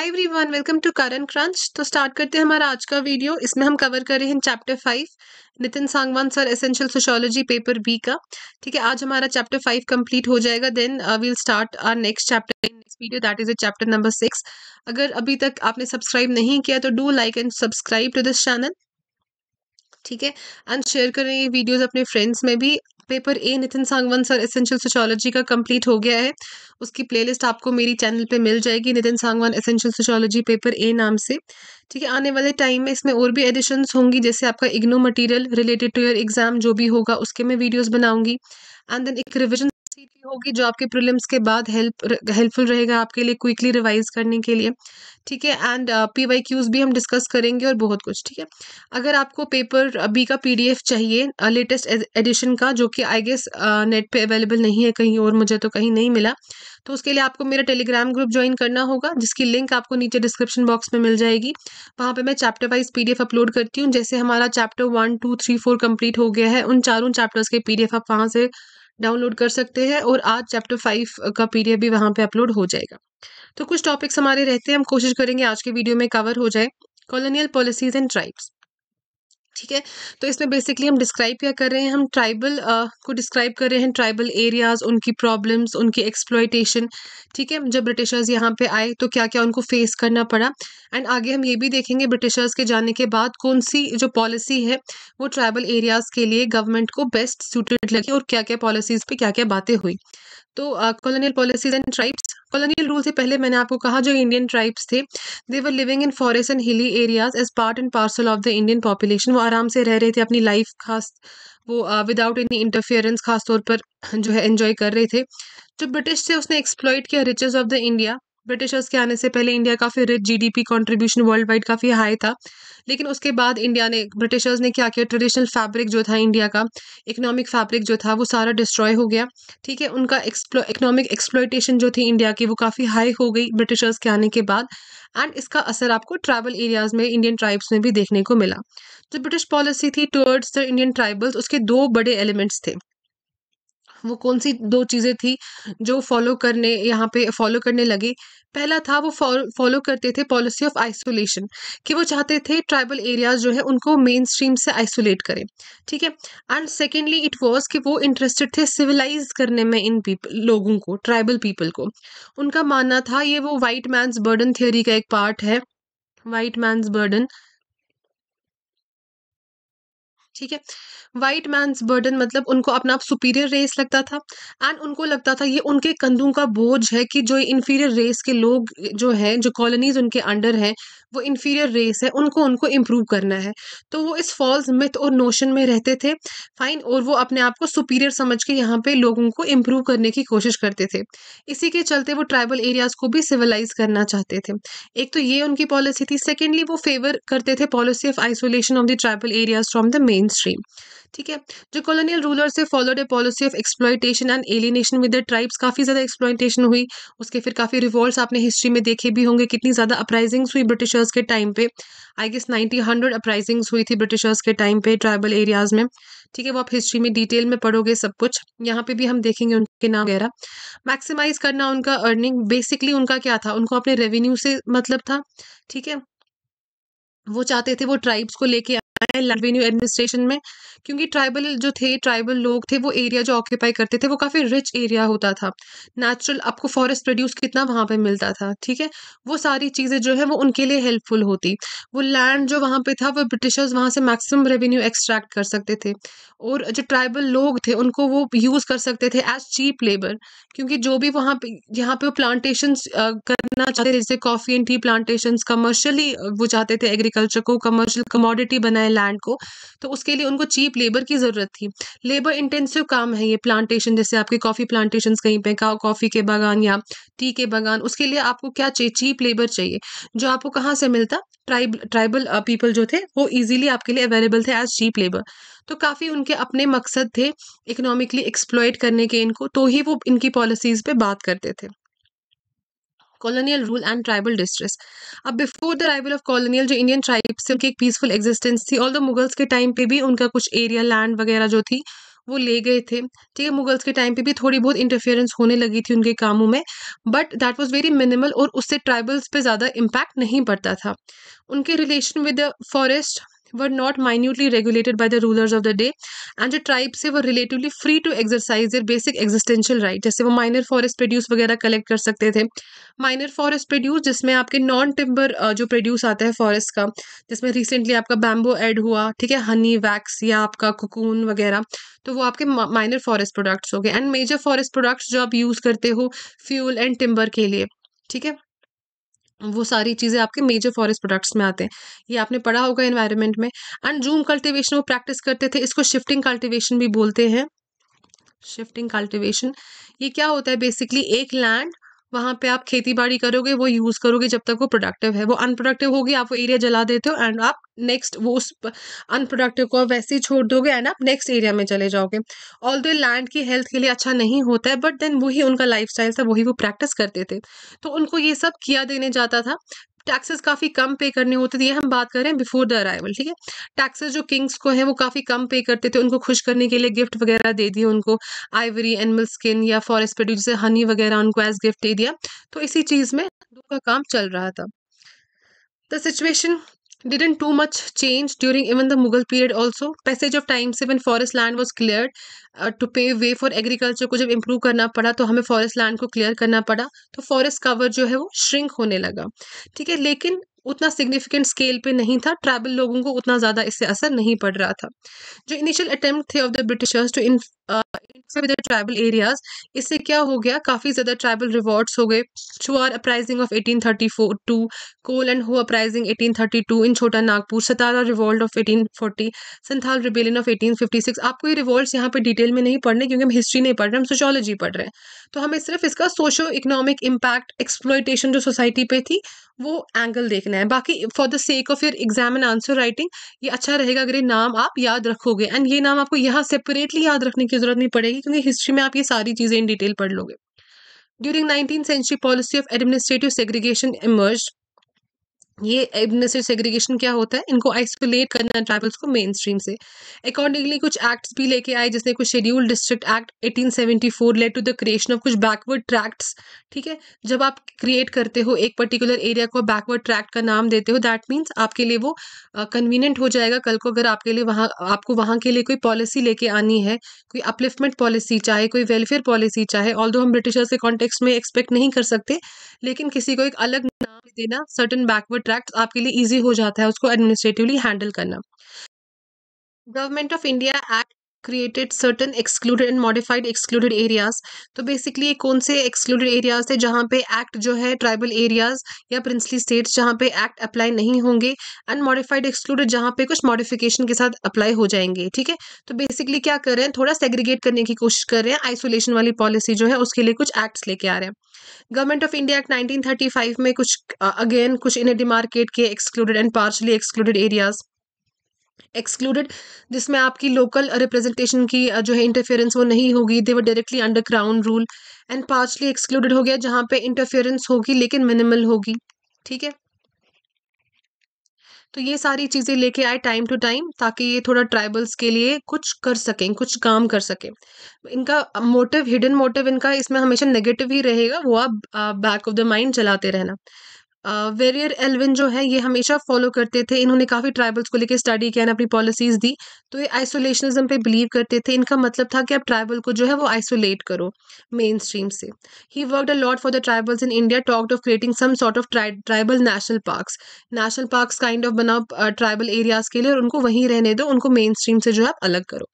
Hi everyone welcome to Karan crunch तो start करते हैं हमारा आज का वीडियो इसमें हम कवर कर रहे हैं chapter five Nitin Sangwan sir essential sociology paper B का ठीक है आज हमारा चैप्टर फाइव कंप्लीट हो जाएगा then we'll start our next chapter in video that is a chapter number six अगर अभी तक आपने सब्सक्राइब नहीं किया तो do like and subscribe to this channel ठीक है एंड शेयर करें ये वीडियोस अपने फ्रेंड्स में भी paper A Nitin Sangwan sir essential sociology का कंप्लीट हो गया है उसकी प्लेलिस्ट आपको मेरी चैनल पे मिल जाएगी Nitin Sangwan essential sociology paper A नाम से ठीक है आने वाले टाइम में इसमें और भी एडिशंस होंगी जैसे आपका IGNOU material related to your exam जो भी होगा उसके मैं वीडियोज़ बनाऊंगी एंड देन एक रिविजन की होगी जो आपके प्रिलिम्स के बाद हेल्प हेल्पफुल रहेगा आपके लिए क्विकली रिवाइज करने के लिए ठीक है एंड पी वाई क्यूज भी हम डिस्कस करेंगे और बहुत कुछ ठीक है अगर आपको पेपर बी का पी डी एफ चाहिए लेटेस्ट uh, एडिशन का जो कि आई गेस नेट पे अवेलेबल नहीं है कहीं और मुझे तो कहीं नहीं मिला तो उसके लिए आपको मेरा टेलीग्राम ग्रुप ज्वाइन करना होगा जिसकी लिंक आपको नीचे डिस्क्रिप्शन बॉक्स में मिल जाएगी वहाँ पे मैं चैप्टर वाइज पीडीएफ अपलोड करती हूँ जैसे हमारा chapter one two three four complete हो गया है उन चारों चैप्टर्स के पीडीएफ आप वहाँ से डाउनलोड कर सकते हैं और आज चैप्टर फाइव का पीडीएफ भी वहाँ पे अपलोड हो जाएगा तो कुछ टॉपिक्स हमारे रहते हैं हम कोशिश करेंगे आज के वीडियो में कवर हो जाए कॉलोनियल पॉलिसीज एंड ट्राइब्स ठीक है तो इसमें बेसिकली हम डिस्क्राइब क्या कर रहे हैं हम ट्राइबल uh, को डिस्क्राइब कर रहे हैं ट्राइबल एरियाज़ उनकी प्रॉब्लम्स उनकी एक्सप्लॉयटेशन ठीक है जब ब्रिटिशर्स यहाँ पे आए तो क्या क्या उनको फेस करना पड़ा एंड आगे हम ये भी देखेंगे ब्रिटिशर्स के जाने के बाद कौन सी जो पॉलिसी है वो ट्राइबल एरियाज़ के लिए गवर्नमेंट को बेस्ट सूटेड लगी और क्या क्या पॉलिसीज़ पर क्या क्या बातें हुई तो colonial policies and tribes colonial rule से पहले मैंने आपको कहा जो इंडियन ट्राइब्स थे they were living in forest and hilly areas as part and parcel of the Indian population वो आराम से रह रहे थे अपनी लाइफ खास वो विदाउट uh, एनी खास तौर पर जो है एंजॉय कर रहे थे जो ब्रिटिश थे उसने एक्सप्लॉइट किया riches of the India Britishers के आने से पहले इंडिया काफ़ी rich GDP contribution world wide काफ़ी हाई था लेकिन उसके बाद इंडिया ने ब्रिटिशर्स ने क्या किया ट्रेडिशनल फैब्रिक जो था इंडिया का इकोनॉमिक फैब्रिक जो था वो सारा डिस्ट्रॉय हो गया ठीक है उनका एक्सप्लो इकोनॉमिक एक्सप्लोइटेशन जो थी इंडिया की वो काफ़ी हाई हो गई ब्रिटिशर्स के आने के बाद एंड इसका असर आपको ट्राइबल एरियाज़ में इंडियन ट्राइब्स में भी देखने को मिला जो ब्रिटिश पॉलिसी थी टुवर्ड्स द इंडियन ट्राइबल्स उसके दो बड़े एलिमेंट्स थे वो कौन सी दो चीज़ें थी जो फॉलो करने यहाँ पे फॉलो करने लगे पहला था वो फॉलो करते थे पॉलिसी ऑफ आइसोलेशन कि वो चाहते थे ट्राइबल एरियाज जो है उनको मेन स्ट्रीम से आइसोलेट करें ठीक है एंड सेकेंडली इट वॉज कि वो इंटरेस्टेड थे सिविलाइज करने में इन पीपल लोगों को ट्राइबल पीपल को उनका मानना था ये वो वाइट मैंस बर्डन थियोरी का एक पार्ट है वाइट मैंस बर्डन ठीक है वाइट मैंस बर्डन मतलब उनको अपना आप सुपीरियर रेस लगता था एंड उनको लगता था ये उनके कंधों का बोझ है कि जो इन्फीरियर रेस के लोग जो हैं जो कॉलोनीज उनके अंडर हैं वो इन्फीरियर रेस है उनको उनको इम्प्रूव करना है तो वो इस फॉल्स मिथ और नोशन में रहते थे फाइन और वो अपने आप को सुपीरियर समझ के यहाँ पे लोगों को इम्प्रूव करने की कोशिश करते थे इसी के चलते वो ट्राइबल एरियाज़ को भी सिविलाइज करना चाहते थे एक तो ये उनकी पॉलिसी थी सेकेंडली वो फेवर करते थे policy of isolation of the tribal areas from the main stream ठीक है जो कॉलोनियल रूलर्स से followed a policy of exploitation and alienation with the tribes काफ़ी ज़्यादा एक्सप्लॉयटेशन हुई उसके फिर काफ़ी रिवॉल्ट आपने हिस्ट्री में देखे भी होंगे कितनी ज़्यादा अपराइजिंग्स हुई ब्रिटिश ब्रिटिशर्स के टाइम पे I guess ninety hundred uprisings हुई थी ब्रिटिशर्स के टाइम पे ट्राइबल एरियाज़ में ठीक है वो आप हिस्ट्री में डिटेल में पढ़ोगे सब कुछ यहाँ पे भी हम देखेंगे उनके नाम वगैरह मैक्सिमाइज करना उनका अर्निंग बेसिकली उनका क्या था उनको अपने रेवेन्यू से मतलब था ठीक है वो चाहते थे वो ट्राइब्स को लेके आए लैंड एडमिनिस्ट्रेशन में क्योंकि ट्राइबल जो थे ट्राइबल लोग थे वो एरिया जो ऑक्यूपाई करते थे वो काफ़ी रिच एरिया होता था नेचुरल आपको फॉरेस्ट प्रोड्यूस कितना वहाँ पर मिलता था ठीक है वो सारी चीज़ें जो है वो उनके लिए हेल्पफुल होती वो लैंड जो वहाँ पर था वो ब्रिटिशर्स वहाँ से मैक्सिमम रेवेन्यू एक्सट्रैक्ट कर सकते थे और जो ट्राइबल लोग थे उनको वो यूज़ कर सकते थे एज चीप लेबर क्योंकि जो भी वहाँ पे यहाँ पे वो प्लांटेशन करना चाहते थे जैसे coffee and tea plantation commercially वो चाहते थे एग्रीकल्चर को कमर्शियल कमोडिटी बनाए हैं लैंड को तो उसके लिए उनको चीप लेबर की ज़रूरत थी लेबर इंटेंसिव काम है ये प्लांटेशन जैसे आपके कॉफ़ी प्लांटेशन कहीं पर कॉफ़ी के बागान या टी के बागान उसके लिए आपको क्या चाहिए चीप लेबर चाहिए जो आपको कहाँ से मिलता ट्राइब ट्राइबल पीपल जो थे वो ईजिली आपके लिए अवेलेबल थे एज चीप लेबर तो काफ़ी उनके अपने मकसद थे इकोनॉमिकली एक्सप्लॉयट करने के इनको तो ही वो इनकी पॉलिसीज़ पे बात करते थे colonial rule and tribal distress अब before the arrival of colonial जो इंडियन ट्राइब्स थे उनकी एक पीसफुल एग्जिस्टेंस थी ऑल द मुगल्स के टाइम पे भी उनका कुछ एरिया लैंड वगैरह जो थी वो ले गए थे ठीक है मुगल्स के टाइम पे भी थोड़ी बहुत इंटरफेरेंस होने लगी थी उनके कामों में but that was very minimal और उससे ट्राइबल्स पे ज़्यादा इम्पैक्ट नहीं पड़ता था उनके relation with the forest were not minutely regulated by the rulers of the day and the tribes से were relatively free to exercise their basic existential right jaise wo minor forest produce wagera collect kar sakte the minor forest produce jisme aapke non timber uh, jo produce aata hai forest ka jisme recently aapka bamboo add hua theek hai honey wax ya aapka cocoon wagera to wo aapke minor forest products ho gaye and major forest products jo aap use karte ho fuel and timber ke liye theek hai वो सारी चीज़ें आपके major forest products में आते हैं ये आपने पढ़ा होगा इन्वायरमेंट में एंड जूम कल्टिवेशन वो प्रैक्टिस करते थे इसको शिफ्टिंग कल्टिवेशन भी बोलते हैं शिफ्टिंग कल्टिवेशन ये क्या होता है बेसिकली एक लैंड वहाँ पे आप खेती बाड़ी करोगे वो यूज़ करोगे जब तक वो प्रोडक्टिव है वो अनप्रोडक्टिव होगी आप वो एरिया जला देते हो एंड आप नेक्स्ट वो उस अनप्रोडक्टिव को वैसे ही छोड़ दोगे एंड आप नेक्स्ट एरिया में चले जाओगे ऑल दो लैंड की हेल्थ के लिए अच्छा नहीं होता है बट देन वही उनका लाइफ स्टाइल था वही वो प्रैक्टिस करते थे तो उनको ये सब किया देने जाता था टैक्सेस काफ़ी कम पे करने होते थे हम बात कर रहे हैं बिफोर द अराइवल ठीक है टैक्सेस जो किंग्स को है वो काफ़ी कम पे करते थे उनको खुश करने के लिए गिफ्ट वगैरह दे दिए उनको आइवरी एनिमल स्किन या फॉरेस्ट प्रोड्यूस हनी वगैरह उनको एज गिफ्ट दे दिया तो इसी चीज़ में का काम चल रहा था the situation didn't too much change during even the Mughal period also. Passage of time से when forest land was cleared uh, to pave way for agriculture को जब improve करना पड़ा तो हमें forest land को clear करना पड़ा तो forest cover जो है वो shrink होने लगा ठीक है लेकिन उतना सिग्निफिकेंट स्केल पे नहीं था ट्रैवल लोगों को उतना ज़्यादा इससे असर नहीं पड़ रहा था जो इनिशियल अटेम्प्ट थे ऑफ द ब्रिटिशर्स टू सब ट्राइबल एरियाज इससे क्या हो गया काफ़ी ज़्यादा ट्राइबल रिवॉर्ड्स हो गए Chuar uprising of eighteen thirty four to Kol and Ho uprising too in Chota Nagpur Satara revolt of eighteen forty Santhal rebellion of eighteen fifty six आपको ये रिवॉल्ट यहाँ पे डिटेल में नहीं पढ़ने क्योंकि हम हिस्ट्री नहीं पढ़ रहे हम सोशोलॉजी पढ़ रहे हैं तो हमें सिर्फ इसका सोशो इकोनॉमिक इम्पैक्ट एक्सप्लोइटेशन जो सोसाइटी पे थी वो एंगल देखना है बाकी for the sake of your exam and answer writing ये अच्छा रहेगा अगर ये नाम आप याद रखोगे एंड ये नाम आपको यहाँ सेपरेटली याद रखने की ज़रूरत नहीं पड़ेगी क्योंकि हिस्ट्री में आप ये सारी चीज़ें इन डिटेल पढ़ लोगे during nineteen century policy of administrative segregation emerge ये इब्न सेग्रीगेशन क्या होता है इनको आइसोलेट करना है ट्राइबल्स को मेन स्ट्रीम से अकॉर्डिंगली कुछ एक्ट्स भी लेके आए जैसे कुछ schedule district act 1874 led to the creation of कुछ बैकवर्ड ट्रैक्ट्स ठीक है जब आप क्रिएट करते हो एक पर्टिकुलर एरिया को बैकवर्ड ट्रैक्ट का नाम देते हो दैट मीन्स आपके लिए वो कन्वीनियंट uh, हो जाएगा कल को अगर आपके लिए वहाँ आपको वहाँ के लिए कोई पॉलिसी लेके आनी है कोई अपलिफ्टमेंट पॉलिसी चाहे कोई वेलफेयर पॉलिसी चाहे ऑल हम ब्रिटिशर्स के कॉन्टेक्स में एक्सपेक्ट नहीं कर सकते लेकिन किसी को एक अलग देना सर्टन बैकवर्ड ट्रैक्ट आपके लिए ईजी हो जाता है उसको एडमिनिस्ट्रेटिवली हैंडल करना government of India act created certain excluded and modified excluded areas तो बेसिकली कौन से एक्सक्लूडेड एरियाज थे जहाँ पे एक्ट जो है ट्राइबल एरियाज या प्रिंसली स्टेट जहाँ पे एक्ट अप्लाई नहीं होंगे एंड मॉडिफाइड एक्सक्लूडेड जहाँ पे कुछ मॉडिफिकेशन के साथ अप्लाई हो जाएंगे ठीक है तो बेसिकली क्या कर रहे हैं थोड़ा सेग्रीगेट करने की कोशिश कर रहे हैं आइसोलेशन वाली पॉलिसी जो है उसके लिए कुछ एक्ट्स लेके आ रहे हैं government of India act nineteen में कुछ अगेन uh, कुछ इन्हें डिमार्केट के excluded and partially excluded areas excluded जिसमें आपकी लोकल रिप्रेजेंटेशन की जो है इंटरफेरेंस वो नहीं होगी they were directly under crown rule and partially excluded हो गया जहाँ पे इंटरफेरेंस होगी लेकिन मिनिमल होगी ठीक है तो ये सारी चीज़ें लेके आए टाइम टू टाइम ताकि ये थोड़ा ट्राइबल्स के लिए कुछ कर सकें कुछ काम कर सकें इनका मोटिव हिडन मोटिव इनका इसमें हमेशा नेगेटिव ही रहेगा वो आप बैक ऑफ द माइंड चलाते रहना वेरियर एलविन जो है ये हमेशा फॉलो करते थे इन्होंने काफ़ी ट्राइबल्स को लेकर स्टडी किया अपनी पॉलिसीज़ दी तो ये आइसोलेशनिज्म पे बिलीव करते थे इनका मतलब था कि आप ट्राइबल को जो है वो आइसोलेट करो मेन स्ट्रीम से ही work a lot for the tribals in India talked of creating some sort of tribal national parks national parks kind of बनाओ ट्राइबल एरियाज के लिए और उनको वहीं रहने दो उनको मेन स्ट्रीम से जो है आप अलग करो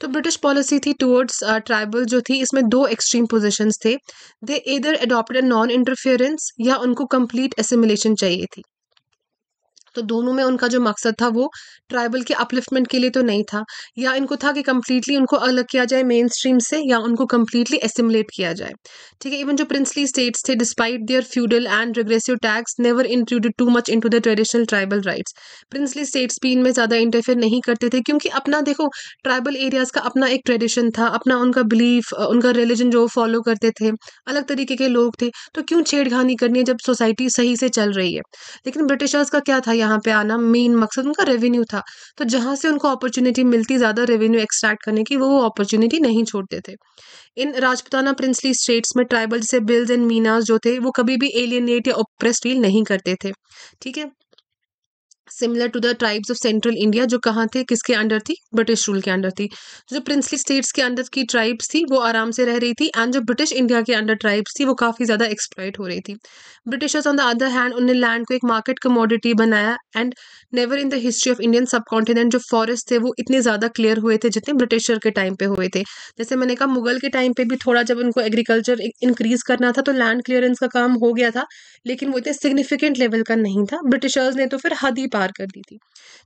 तो ब्रिटिश पॉलिसी थी टूवर्ड्स ट्राइबल uh, जो थी इसमें दो एक्सट्रीम पोजिशंस थे दे इधर अडोप्टेड नॉन इंटरफेरेंस या उनको कंप्लीट एसिमिलेशन चाहिए थी तो दोनों में उनका जो मकसद था वो ट्राइबल के अपलिफ्टमेंट के लिए तो नहीं था या इनको था कि कम्प्लीटली उनको अलग किया जाए मेन स्ट्रीम से या उनको कम्प्लीटली एसिमुलेट किया जाए ठीक है इवन जो प्रिंसली स्टेट्स थे despite their feudal and regressive tax never included too much in the traditional tribal rights princely states भी इनमें ज़्यादा इंटरफेयर नहीं करते थे क्योंकि अपना देखो ट्राइबल एरियाज़ का अपना एक ट्रेडिशन था अपना उनका बिलीफ उनका रिलीजन जो फॉलो करते थे अलग तरीके के लोग थे तो क्यों छेड़खानी करनी है जब सोसाइटी सही से चल रही है लेकिन ब्रिटिशर्स का क्या था यहाँ पे आना मेन मकसद उनका रेवेन्यू था तो जहाँ से उनको अपॉर्चुनिटी मिलती ज़्यादा रेवेन्यू एक्सट्रैक्ट करने की वो वो अपॉर्चुनिटी नहीं छोड़ते थे इन राजपुताना प्रिंसली स्टेट्स में ट्राइबल जैसे बिल्स एंड मीनाज जो थे वो कभी भी एलियनेट या ओप्रेस फील नहीं करते थे ठीक है similar to the tribes of central India जो कहाँ थे किसके अंडर थी ब्रिटिश रूल के अंडर थी जो प्रिंसली स्टेट्स के अंडर की ट्राइब्स थी वो आराम से रह रही थी एंड जो ब्रिटिश इंडिया के अंडर ट्राइब्स थी वो काफ़ी ज़्यादा एक्सप्लॉयट हो रही थी Britishers on the other hand उन्होंने लैंड को एक मार्केट कमोडिटी बनाया and never in the history of Indian subcontinent जो फॉरेस्ट थे वो इतने ज़्यादा क्लियर हुए थे जितने ब्रिटिशर के टाइम पे हुए थे जैसे मैंने कहा मुगल के टाइम पे भी थोड़ा जब उनको एग्रीकल्चर इंक्रीज करना था तो लैंड क्लियरेंस का काम हो गया था लेकिन वो इतने सिग्निफिकेंट लेवल का नहीं था ब्रिटिशर्स ने तो फिर हद ही पार कर दी थी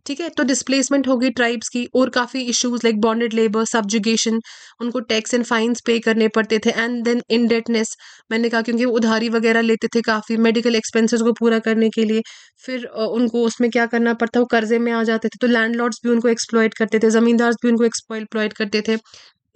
ठीक है तो डिस्प्लेसमेंट होगी ट्राइब्स की और काफ़ी issues like bonded labour subjugation उनको टैक्स एंड फाइन्स पे करने पड़ते थे एंड देन इनडेटनेस मैंने कहा क्योंकि वो उधारी वगैरह लेते थे काफ़ी मेडिकल एक्सपेंसेस को पूरा करने के लिए फिर उनको उसमें क्या करना पड़ता वो कर्जे में आ जाते थे तो लैंडलॉर्ड्स भी उनको एक्सप्लॉयट करते थे जमींदार भी उनको एक्सप्लॉयट करते थे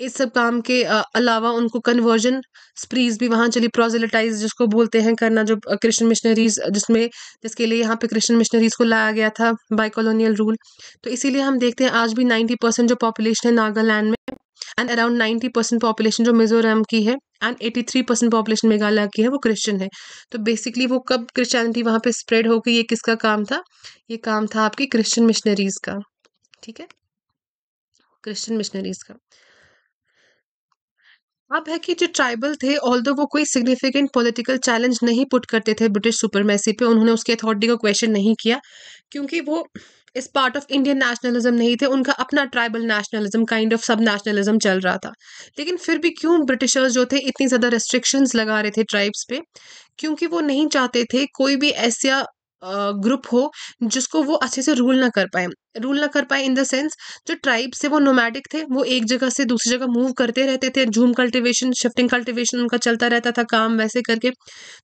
इस सब काम के अलावा उनको कन्वर्जन स्प्रीज भी वहाँ चली प्रोजिलिटाइज जिसको बोलते हैं करना जो क्रिश्चियन मिशनरीज जिसमें जिसके लिए यहाँ पे क्रिश्चियन मिशनरीज को लाया गया था बाई कॉलोनियल रूल तो इसीलिए हम देखते हैं आज भी नाइन्टी परसेंट जो पॉपुलेशन है नागालैंड में and around ninety percent population जो मिजोरम की है and eighty three percent population Meghalaya की है वो क्रिश्चियन है तो बेसिकली वो कब क्रिश्चियनिटी वहाँ पे स्प्रेड हो गई ये किसका काम था ये काम था आपकी क्रिश्चियन मिशनरीज का ठीक है क्रिश्चियन मिशनरीज का अब है कि जो ट्राइबल थे ऑल दो वो कोई सिग्निफिकेंट पॉलिटिकल चैलेंज नहीं पुट करते थे ब्रिटिश सुपरमेसी पे उन्होंने उसकी अथॉरिटी को क्वेश्चन नहीं किया क्योंकि वो इस पार्ट ऑफ इंडियन नेशनलिज्म नहीं थे उनका अपना tribal nationalism kind of sub nationalism चल रहा था लेकिन फिर भी क्यों ब्रिटिशर्स जो थे इतनी ज़्यादा रेस्ट्रिक्शंस लगा रहे थे ट्राइब्स पे क्योंकि वो नहीं चाहते थे कोई भी ऐसा ग्रुप हो जिसको वो अच्छे से रूल ना कर पाए रूल ना कर पाए इन द सेंस जो ट्राइब्स थे वो नोमैटिक थे वो एक जगह से दूसरी जगह मूव करते रहते थे झूम कल्टिवेशन शिफ्टिंग कल्टिवेशन उनका चलता रहता था काम वैसे करके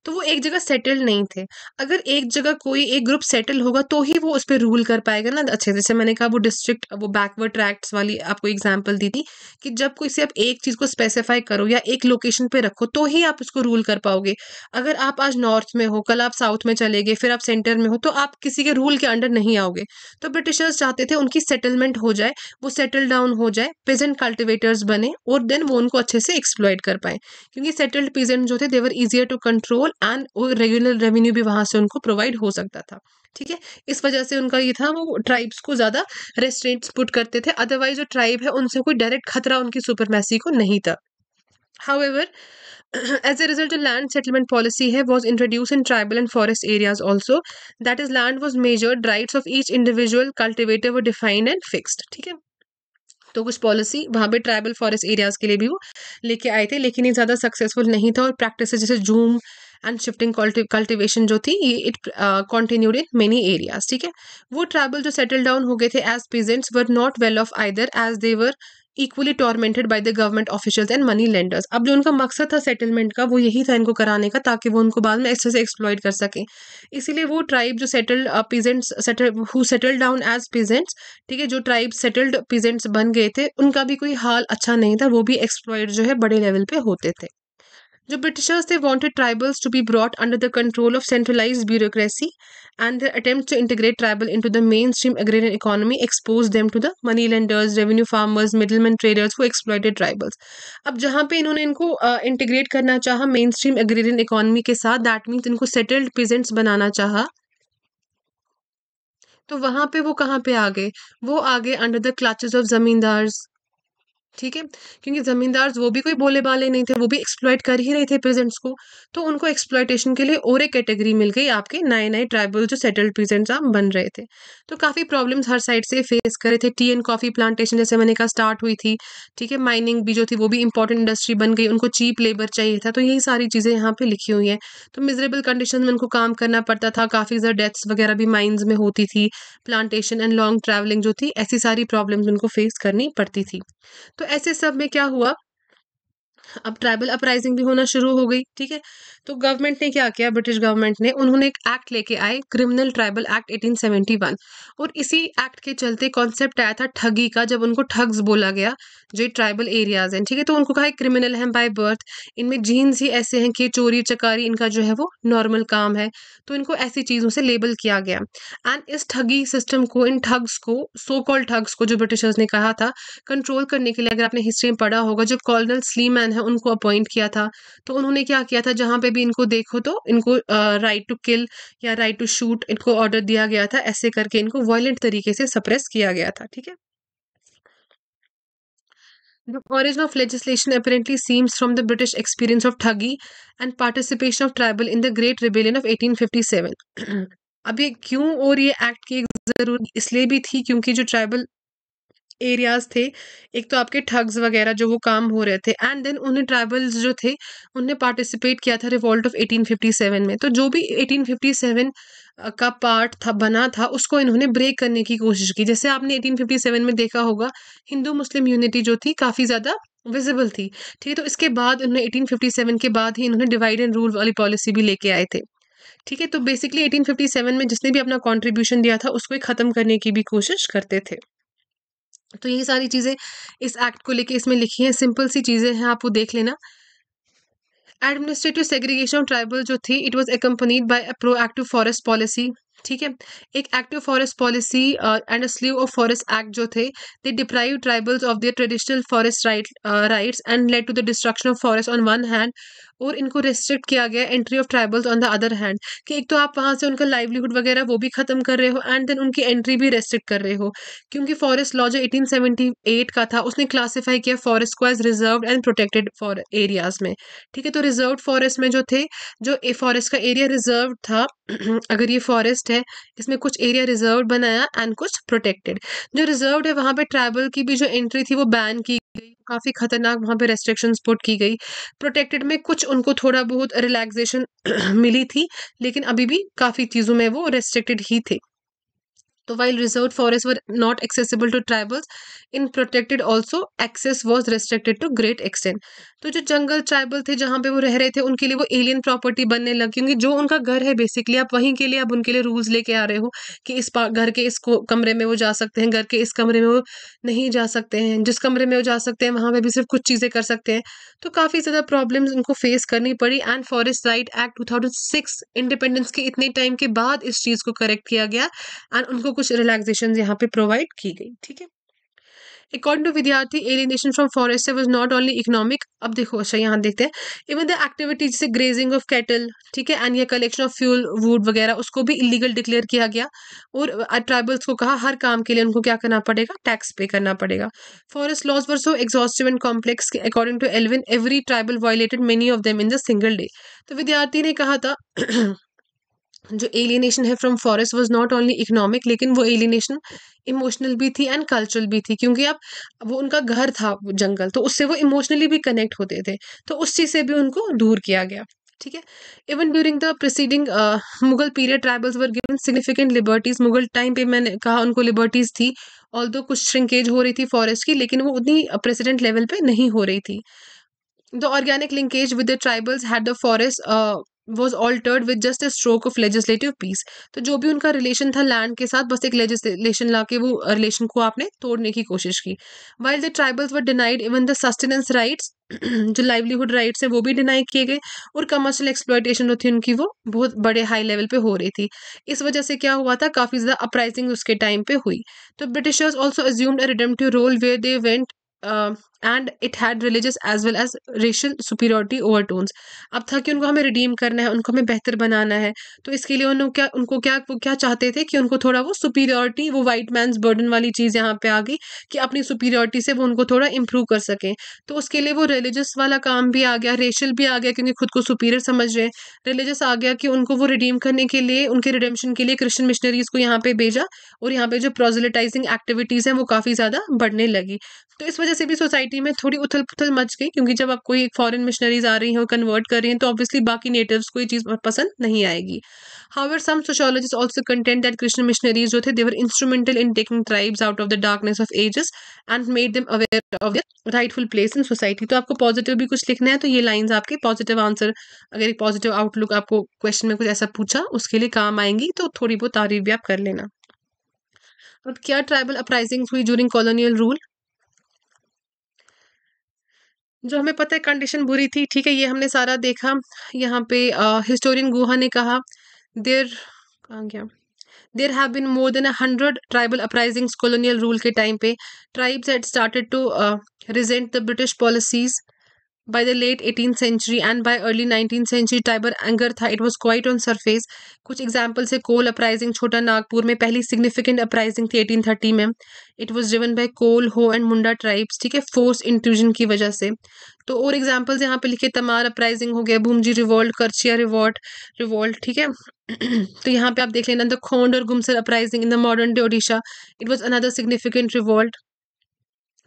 तो वो एक जगह सेटल नहीं थे अगर एक जगह कोई एक ग्रुप सेटल होगा तो ही वो उस पर रूल कर पाएगा ना अच्छे जैसे मैंने कहा वो डिस्ट्रिक्ट वो बैकवर्ड ट्रैक्ट्स वाली आपको एग्जाम्पल दी थी कि जब कोई से आप एक चीज़ को स्पेसिफाई करो या एक लोकेशन पर रखो तो ही आप उसको रूल कर पाओगे अगर आप आज नॉर्थ में हो कल आप साउथ में चले गए फिर आप सेंटर अंडर में हो तो आप किसी के रूल के अंडर नहीं आओगे तो ब्रिटिशर्स चाहते थे उनकी सेटलमेंट हो जाए वो सेटल डाउन हो जाए पेजेंट कल्टिवेटर्स बने और देन वो उनको अच्छे से एक्सप्लॉयट कर पाए क्योंकि सेटल्ड पीजेंट जो थे they were easier to control and regular revenue भी वहाँ से उनको प्रोवाइड हो सकता था ठीक है इस वजह से उनका ये था वो ट्राइब्स को ज़्यादा रेस्ट्रेंट पुट करते थे अदरवाइज जो ट्राइब है उनसे कोई डायरेक्ट खतरा उनकी सुपरमेसी को नहीं था how as a result land settlement policy है was introduce in tribal and forest areas also that is land was major rights of each individual cultivator व डिफाइंड एंड फिक्सड ठीक है तो कुछ पॉलिसी वहाँ पे ट्राइबल फॉरेस्ट एरियाज के लिए भी वो लेके आए थे लेकिन ये ज़्यादा सक्सेसफुल नहीं था और प्रैक्टिस जैसे जूम एंड शिफ्टिंग कल्टिवेशन जो थी ये it continued in many areas ठीक है वो ट्राइबल जो सेटल डाउन हो गए थे as peasants were not well off either as they were equally tormented by the government officials and money lenders अब जो उनका मकसद था सेटलमेंट का वो यही था इनको कराने का ताकि वो उनको बाद में अच्छे से एक्सप्लॉयट कर सकें इसीलिए वो ट्राइब जो settled peasants settle who settle down as peasants ठीक है जो ट्राइब सेटल्ड पीजेंट्स बन गए थे उनका भी कोई हाल अच्छा नहीं था वो भी एक्सप्लॉयड जो है बड़े लेवल पे होते थे जो ब्रिटिशर्स थे wanted tribals to be brought under the control of centralise bureaucracy and the attempt to integrate tribal into the main stream agrarian economy expose them to the money lenders revenue farmers middleman traders को exploited tribals अब जहाँ पे इन्होंने इनको integrate करना चाह main stream agrarian economy के साथ दैट मीन्स इनको सेटल्ड प्रेजेंट्स बनाना चाह तो वहाँ पे वो कहाँ पे आ गए वो आ गए under the clutches of zamindars ठीक है क्योंकि ज़मींदार वो भी कोई बोले बाले नहीं थे वो भी एक्सप्लॉयट कर ही रहे थे प्रेजेंट्स को तो उनको एक्सप्लॉयटेशन के लिए और एक कैटेगरी मिल गई आपके नए नए ट्राइबल जो सेटल्ड प्रेजेंट्स आप बन रहे थे तो काफ़ी प्रॉब्लम्स हर साइड से फेस करे थे टी एंड कॉफ़ी प्लांटेशन जैसे मैंने कहा स्टार्ट हुई थी ठीक है माइनिंग भी जो थी वो भी इंपॉर्टेंट इंडस्ट्री बन गई उनको चीप लेबर चाहिए था तो यही सारी चीज़ें यहाँ पर लिखी हुई हैं तो मिजरेबल कंडीशन में उनको काम करना पड़ता था काफ़ी ज़्यादा डेथ्स वगैरह भी माइन्स में होती थी प्लांटेशन एंड लॉन्ग ट्रैवलिंग जो थी ऐसी सारी प्रॉब्लम्स उनको फेस करनी पड़ती थी तो ऐसे सब में क्या हुआ अब ट्राइबल अपराइजिंग भी होना शुरू हो गई ठीक है तो गवर्नमेंट ने क्या किया ब्रिटिश गवर्नमेंट ने उन्होंने एक एक्ट लेके आए क्रिमिनल ट्राइबल एक्ट 1871 और इसी एक्ट के चलते कॉन्सेप्ट आया था ठगी का जब उनको ठग्स बोला गया जो ट्राइबल एरियाज हैं ठीक है तो उनको कहा क्रिमिनल हैं बाय बर्थ इनमें जीन्स ही ऐसे हैं कि चोरी चकारी इनका जो है वो नॉर्मल काम है तो इनको ऐसी चीज़ों से लेबल किया गया एंड इस ठगी सिस्टम को इन ठग्स को सो कॉल्ड ठग्स को जो ब्रिटिशर्स ने कहा था कंट्रोल करने के लिए अगर आपने हिस्ट्री में पढ़ा होगा जो कॉलनल स्लीमैन है है उनको अपॉइंट किया था तो उन्होंने क्या किया था जहाँ पे भी इनको देखो तो इनको राइट टू किल या राइट टू शूट इनको ऑर्डर दिया गया था ऐसे करके इनको वायलेंट तरीके से सप्रेस किया गया था ठीक है The origin of legislation apparently seems from the British experience of thuggy and participation of tribal in the Great Rebellion of 1857. अब ये क्यों और ये एक्ट की जरूर इसलिए भी थी क्योंकि जो ट्राइबल एरियाज थे एक तो आपके ठग्स वगैरह जो वो काम हो रहे थे एंड देन उन्हें ट्राइबल्स जो थे उनने पार्टिसिपेट किया था रिवॉल्ट ऑफ 1857 में तो जो भी 1857 का पार्ट था बना था उसको इन्होंने ब्रेक करने की कोशिश की जैसे आपने 1857 में देखा होगा हिंदू मुस्लिम यूनिटी जो थी काफ़ी ज़्यादा विजिबल थी ठीक है तो इसके बाद उन्होंने 1857 के बाद ही इन्होंने डिवाइड एंड रूल वाली पॉलिसी भी लेके आए थे ठीक है तो बेसिकली 1857 में जिसने भी अपना कंट्रीब्यूशन दिया था उसको ही ख़त्म करने की भी कोशिश करते थे तो ये सारी चीज़ें इस एक्ट को लेके इसमें लिखी हैं सिंपल सी चीज़ें हैं आप वो देख लेना एडमिनिस्ट्रेटिव सेग्रीगेशन ऑफ ट्राइबल जो थी it was accompanied by a proactive forest policy ठीक है एक active forest policy and slew of forest act जो थे they deprive tribals of their traditional forest right rights and led to the destruction of forest on one hand और इनको restrict किया गया entry of tribals on the other hand कि एक तो आप वहाँ से उनका लाइवलीहुड वगैरह वो भी खत्म कर रहे हो एंड देन उनकी एंट्री भी रेस्ट्रिक्ट कर रहे हो क्योंकि फॉरेस्ट लॉ जो 1878 का था उसने क्लासीफाई किया फॉरेस्ट को as reserve and protected for areas में ठीक है तो रिजर्व फॉरेस्ट में जो थे जो फॉरेस्ट का एरिया रिजर्व था अगर ये फॉरेस्ट है इसमें कुछ एरिया रिजर्व बनाया एंड कुछ प्रोटेक्टेड जो रिजर्व है वहाँ पर ट्राइबल की भी जो एंट्री थी वो बैन की गई काफ़ी ख़तरनाक वहाँ पे रेस्ट्रिक्शंस पुट की गई प्रोटेक्टेड में कुछ उनको थोड़ा बहुत रिलैक्सेशन मिली थी लेकिन अभी भी काफ़ी चीज़ों में वो रेस्ट्रिक्टेड ही थे तो while reserve forest were not accessible to tribals in protected also access was restricted to great extent तो जो जंगल ट्राइबल थे जहाँ पे वो रह रहे थे उनके लिए वो एलियन प्रॉपर्टी बनने लग क्योंकि जो उनका घर है बेसिकली आप वहीं के लिए आप उनके लिए रूल्स लेके आ रहे हो कि इस घर के इस कमरे में वो जा सकते हैं घर के इस कमरे में वो नहीं जा सकते हैं जिस कमरे में वो जा सकते हैं वहाँ पर भी सिर्फ कुछ चीज़ें कर सकते हैं तो काफ़ी ज़्यादा प्रॉब्लम उनको फेस करनी पड़ी and forest right act six independence के इतने टाइम के बाद इस चीज़ को करेक्ट किया गया एंड उनको कुछ रिलैक्सेशन यहाँ पर प्रोवाइड की गई ठीक है according to Vidyarthi alienation from forest से वॉज नॉट ओनली इकोनॉमिक अब देखो अच्छा यहाँ देखते हैं इवन द एक्टिविटीज से ग्रेजिंग ऑफ कैटल ठीक है एंड या कलेक्शन ऑफ फ्यूल वुड वगैरह उसको भी इलीगल डिक्लेयर किया गया और ट्राइबल्स को कहा हर काम के लिए उनको क्या करना पड़ेगा टैक्स पे करना पड़ेगा forest laws were so exhaustive and complex according to Elwin every tribal violated many of them in the single day तो विद्यार्थी ने कहा था जो एलिनेशन है from forest was not only economic लेकिन वो एलिनेशन इमोशनल भी थी एंड कल्चरल भी थी क्योंकि अब वो उनका घर था जंगल तो उससे वो इमोशनली भी कनेक्ट होते थे तो उस चीज़ से भी उनको दूर किया गया ठीक है even during the preceding Mughal period tribals were given significant liberties Mughal time पे मैंने कहा उनको लिबर्टीज थी ऑल दो कुछ श्रिंकेज हो रही थी फॉरेस्ट की लेकिन वो उतनी प्रेसिडेंट लेवल पे नहीं हो रही थी the organic linkage with the tribals had the forest was altered with just a stroke of legislative piece तो जो भी उनका रिलेशन था लैंड के साथ बस एक लेजिस्लेशन ला के वो रिलेशन को आपने तोड़ने की कोशिश की while the tribals were denied even the sustenance rights जो लाइवलीहुड राइट्स हैं वो भी डिनाई किए गए और कमर्शियल एक्सप्लॉयटेशन जो थी उनकी वो बहुत बड़े हाई लेवल पे हो रही थी इस वजह से क्या हुआ था काफ़ी ज़्यादा अपराइजिंग उसके टाइम पे हुई तो Britishers also assumed a redemptive role way they went and it had religious as well as racial overtones अब था कि उनको हमें रिडीम करना है उनको हमें बेहतर बनाना है तो इसके लिए उन्होंने क्या उनको क्या वो क्या चाहते थे कि उनको थोड़ा वो सुपीरियोरिटी वो वाइट मैंस बर्डन वाली चीज़ यहाँ पे आ गई कि अपनी सुपीरियोरिटी से वो उनको थोड़ा इम्प्रूव कर सकें तो उसके लिए वो रिलीजियस वाला काम भी आ गया रेशल भी आ गया क्योंकि खुद को सुपीरियर समझ रहे हैं रिलीजियस आ गया कि उनको वो रिडीम करने के लिए उनके रिडेम्शन के लिए क्रिश्चन मिशनरीज को यहाँ पे भेजा और यहाँ पे जो प्रोजिलिटाइजिंग एक्टिविटीज़ हैं वो काफ़ी ज़्यादा बढ़ने लगी तो इस वजह से भी सोसाइटी सोसाइटी में थोड़ी उथल पुथल मच गई क्योंकि जब आप कोई फॉरेन मिशनरीज आ रही हैं और कन्वर्ट कर रही हैं तो ऑब्वियसली बाकी नेटिव्स को ये चीज़ पसंद नहीं आएगी however some sociologist also contend that Christian missionaries जो थे they were instrumental in taking tribes out of the darkness of ages and made them aware of their rightful place in society तो आपको पॉजिटिव भी कुछ लिखना है तो ये लाइन्स आपके पॉजिटिव आंसर अगर एक पॉजिटिव आउटलुक आपको क्वेश्चन में कुछ ऐसा पूछा उसके लिए काम आएंगी तो थोड़ी बहुत तारीफ भी आप कर लेना अब क्या ट्राइबल अपराइजिंग्स हुई ज्यूरिंग कॉलोनियल रूल जो हमें पता है कंडीशन बुरी थी ठीक है ये हमने सारा देखा यहाँ पे हिस्टोरियन गुहा ने कहा देर कहाँ गया there have been more than hundred tribal uprisings colonial rule के टाइम पे tribes had started to resent the British policies by the late 18th century and by early 19th century Tiber anger tha it was quite on surface kuch example se coal uprising chota nagpur mein pehli significant uprising thi 1830 mein it was driven by coal ho and munda tribes theek hai forced intrusion ki wajah se to aur examples yahan pe likhe tamar uprising ho gaya bhumji revolt karchia revolt revolt theek hai to yahan pe aap dekh lena the khond aur gumsar uprising in the modern day odisha it was another significant revolt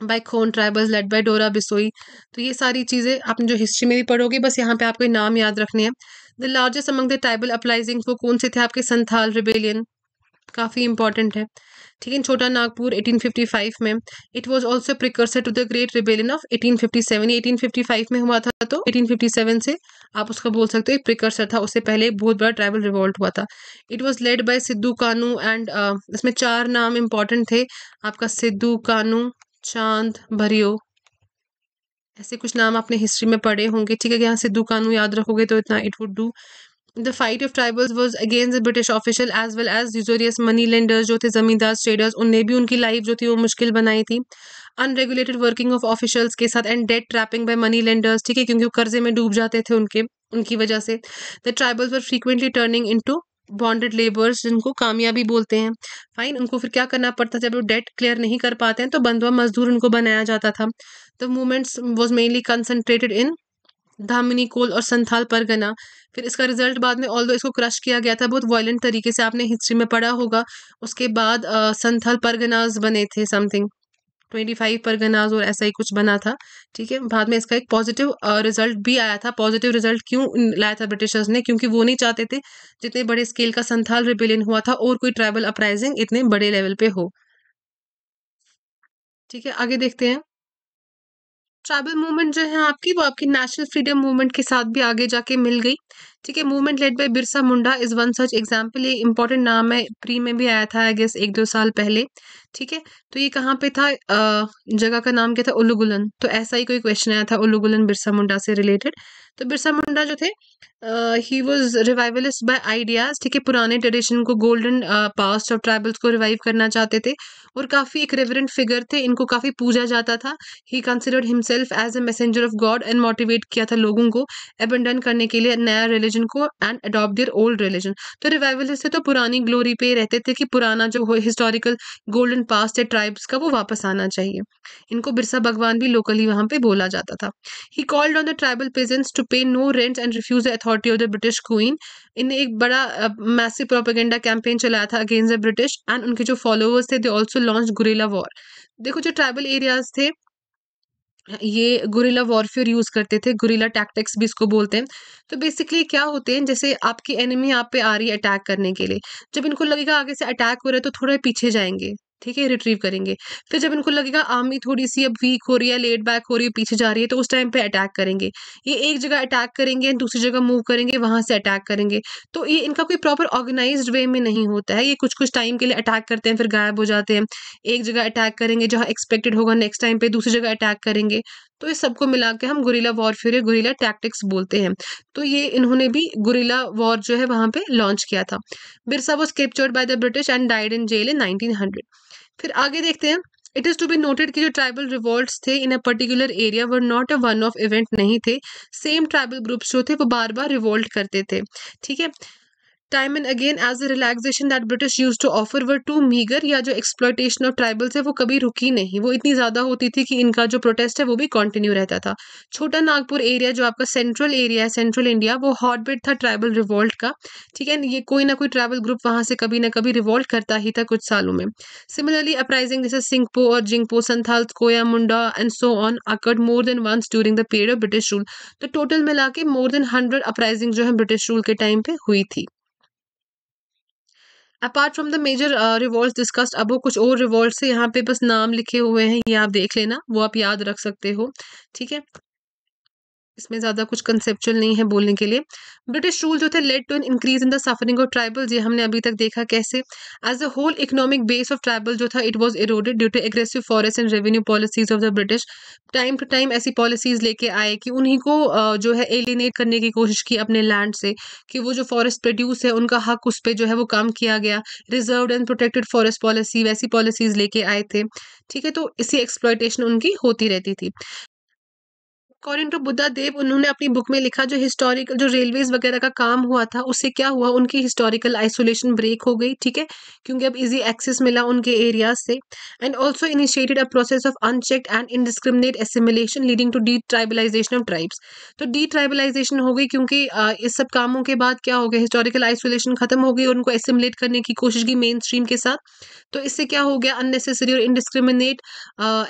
by Khond tribals led by Dora Bisoi तो ये सारी चीज़ें आप जो history में भी पढ़ोगे बस यहाँ पे आपको नाम याद रखने हैं the largest among the tribal uprising वो कौन से थे आपके संथाल रिबेलियन काफ़ी इंपॉर्टेंट है ठीक है छोटा नागपुर 1855 में it was also precursor to the great rebellion of 1857 1855 में हुआ था तो 1857 से आप उसका बोल सकते हो एक प्रिकर्सर था उससे पहले बहुत बड़ा ट्राइबल रिवॉल्ट हुआ था it was led by Sidhu Kanhu and इसमें चार नाम इंपॉर्टेंट थे आपका सिद्धू कानू चांद भरियो ऐसे कुछ नाम आपने हिस्ट्री में पढ़े होंगे ठीक है यहाँ सिद्धू कानू याद रखोगे तो इतना it would do the fight of tribals was against the British official as well as usurious money lenders जो थे जमींदार ट्रेडर्स उनने भी उनकी लाइफ जो थी वो मुश्किल बनाई थी अनरेगुलेटेड वर्किंग ऑफ ऑफिशियल्स के साथ and debt trapping by money lenders ठीक है क्योंकि वो कर्जे में डूब जाते थे उनके उनकी वजह से the tribals were frequently turning into bonded labours जिनको कामयाबी बोलते हैं फाइन उनको फिर क्या करना पड़ता जब वो डेट क्लियर नहीं कर पाते हैं तो बंधुआ मजदूर उनको बनाया जाता था the movements was mainly concentrated in Damin-i-koh और संथाल परगना फिर इसका रिजल्ट बाद में ऑल इसको क्रश किया गया था बहुत वायलेंट तरीके से आपने हिस्ट्री में पढ़ा होगा उसके बाद संथाल परगनाज बने थे समथिंग ट्वेंटी फाइव गनाज और ऐसा ही कुछ बना था ठीक है बाद में इसका एक पॉजिटिव रिजल्ट भी आया था पॉजिटिव रिजल्ट क्यों लाया था ब्रिटिशर्स ने क्योंकि वो नहीं चाहते थे जितने बड़े स्केल का संथाल रिबेलियन हुआ था और कोई ट्राइबल अपराइजिंग इतने बड़े लेवल पे हो ठीक है आगे देखते हैं ट्राइबल मूवमेंट जो है आपकी वो आपकी नेशनल फ्रीडम मूवमेंट के साथ भी आगे जाके मिल गई ठीक है movement led by Birsa Munda is one such example ये इंपॉर्टेंट नाम है प्री में भी आया था आई गेस एक दो साल पहले ठीक है तो ये कहाँ पे था जगह का नाम क्या था उलुगुलन तो ऐसा ही कोई क्वेश्चन आया था उलुगुलन बिरसा मुंडा से रिलेटेड तो बिरसा मुंडा जो थे he was revivalist by ideas ठीक है पुराने ट्रेडिशन को गोल्डन पास्ट ऑफ ट्राइबल्स को रिवाइव करना चाहते थे और काफ़ी एक रेवरेंट फिगर थे इनको काफ़ी पूजा जाता था he considered himself as a messenger of God and motivate किया था लोगों को एबंडन करने के लिए नया रिलीजन रिलीजन को and adopt their old religion तो रिवाइवल से तो पुरानी ग्लोरी पे रहते थे कि पुराना जो हिस्टोरिकल गोल्डन पास्ट है ट्राइब्स का वो वापस आना चाहिए इनको बिरसा भगवान भी लोकली वहाँ पे बोला जाता था he called on the tribal peasants to pay no rent and refuse the authority of the British queen इन्हें एक बड़ा मैसिव प्रोपेगेंडा कैंपेन चलाया था अगेंस्ट द ब्रिटिश एंड उनके जो फॉलोअर्स थे they also launch guerrilla war देखो जो ट्राइबल एरियाज थे ये गुरिला वॉरफेयर यूज़ करते थे गुरिला टैक्टिक्स भी इसको बोलते हैं तो बेसिकली क्या होते हैं जैसे आपकी एनिमी आप पे आ रही है अटैक करने के लिए जब इनको लगेगा आगे से अटैक हो रहा है तो थोड़ा पीछे जाएंगे ठीक है रिट्रीव करेंगे फिर जब इनको लगेगा आर्मी थोड़ी सी अब वीक हो रही है लेट बैक हो रही है पीछे जा रही है तो उस टाइम पे अटैक करेंगे ये एक जगह अटैक करेंगे दूसरी जगह मूव करेंगे वहां से अटैक करेंगे तो ये इनका कोई प्रॉपर ऑर्गेनाइज वे में नहीं होता है ये कुछ कुछ टाइम के लिए अटैक करते हैं फिर गायब हो जाते हैं एक जगह अटैक करेंगे जहाँ एक्सपेक्टेड होगा नेक्स्ट टाइम पे दूसरी जगह अटैक करेंगे तो इस सबको मिला के हम गुरीला वॉरफेयर या गुरीला टैक्टिक्स बोलते हैं तो ये इन्होंने भी गुरीला वॉर जो है वहाँ पे लॉन्च किया था Birsa was captured by the British and died in jail in nineteen hundred फिर आगे देखते हैं it is to be noted कि जो ट्राइबल रिवॉल्ट थे in a particular area were not a one off event नहीं थे सेम ट्राइबल ग्रुप्स जो थे वो बार बार रिवॉल्ट करते थे ठीक है time and again as a relaxation that British use to offer were too meagre या जो एक्सप्लोटेशन ऑफ ट्राइबल्स है वो कभी रुकी नहीं वो इतनी ज़्यादा होती थी कि इनका जो प्रोटेस्ट है वो भी कंटिन्यू रहता था छोटा नागपुर एरिया जो आपका सेंट्रल एरिया है सेंट्रल इंडिया वो हॉटबेड था ट्राइबल रिवॉल्ट का ठीक है ये कोई ना कोई ट्राइबल ग्रुप वहाँ से कभी ना कभी रिवॉल्ट करता ही था कुछ सालों में सिमिलरली अपराइजिंग जैसे सिंगपो और Jingpho Santhal Koya Munda and so on occurred more than once during the period of British rule तो टोटल मिला के मोर देन हंड्रेड अपराइजिंग जो है ब्रिटिश रूल के टाइम पे हुई थी apart from the major revolt discussed अब वो कुछ और रिवॉल्ट से यहाँ पे बस नाम लिखे हुए हैं ये आप देख लेना वो आप याद रख सकते हो ठीक है इसमें ज़्यादा कुछ कंसेप्चुअल नहीं है बोलने के लिए ब्रिटिश रूल जो थे led to an increase in the suffering of tribal ये हमने अभी तक देखा कैसे as a whole economic base of tribal जो था it was eroded due to aggressive forest and revenue policies of the British time to time ऐसी policies लेके आए कि उन्हीं को जो है एलिनेट करने की कोशिश की अपने लैंड से कि वो जो फॉरेस्ट प्रोड्यूस है उनका हक उस पर जो है वो कम किया गया reserve and protected forest policy वैसी पॉलिसीज लेके आए थे ठीक है तो इसी एक्सप्लॉयटेशन उनकी होती रहती थी अकॉर्डिंग टू बुद्धा देव उन्होंने अपनी बुक में लिखा जो हिस्टोरिकल जो रेलवेज वगैरह का काम हुआ था उससे क्या हुआ उनकी हिस्टोरिकल आइसोलेशन ब्रेक हो गई ठीक है क्योंकि अब इजी एक्सेस मिला उनके एरियाज से and also initiated a process of unchecked and indiscriminate assimilation leading to detribalisation of tribes तो डी ट्राइबलाइजेशन हो गई क्योंकि इस सब कामों के बाद क्या हो गया हिस्टोरिकल आइसोलेशन खत्म हो गई और उनको एसिमुलेट करने की कोशिश की मेन स्ट्रीम के साथ तो इससे क्या हो गया अननेसेसरी और इनडिस्क्रिमिनेट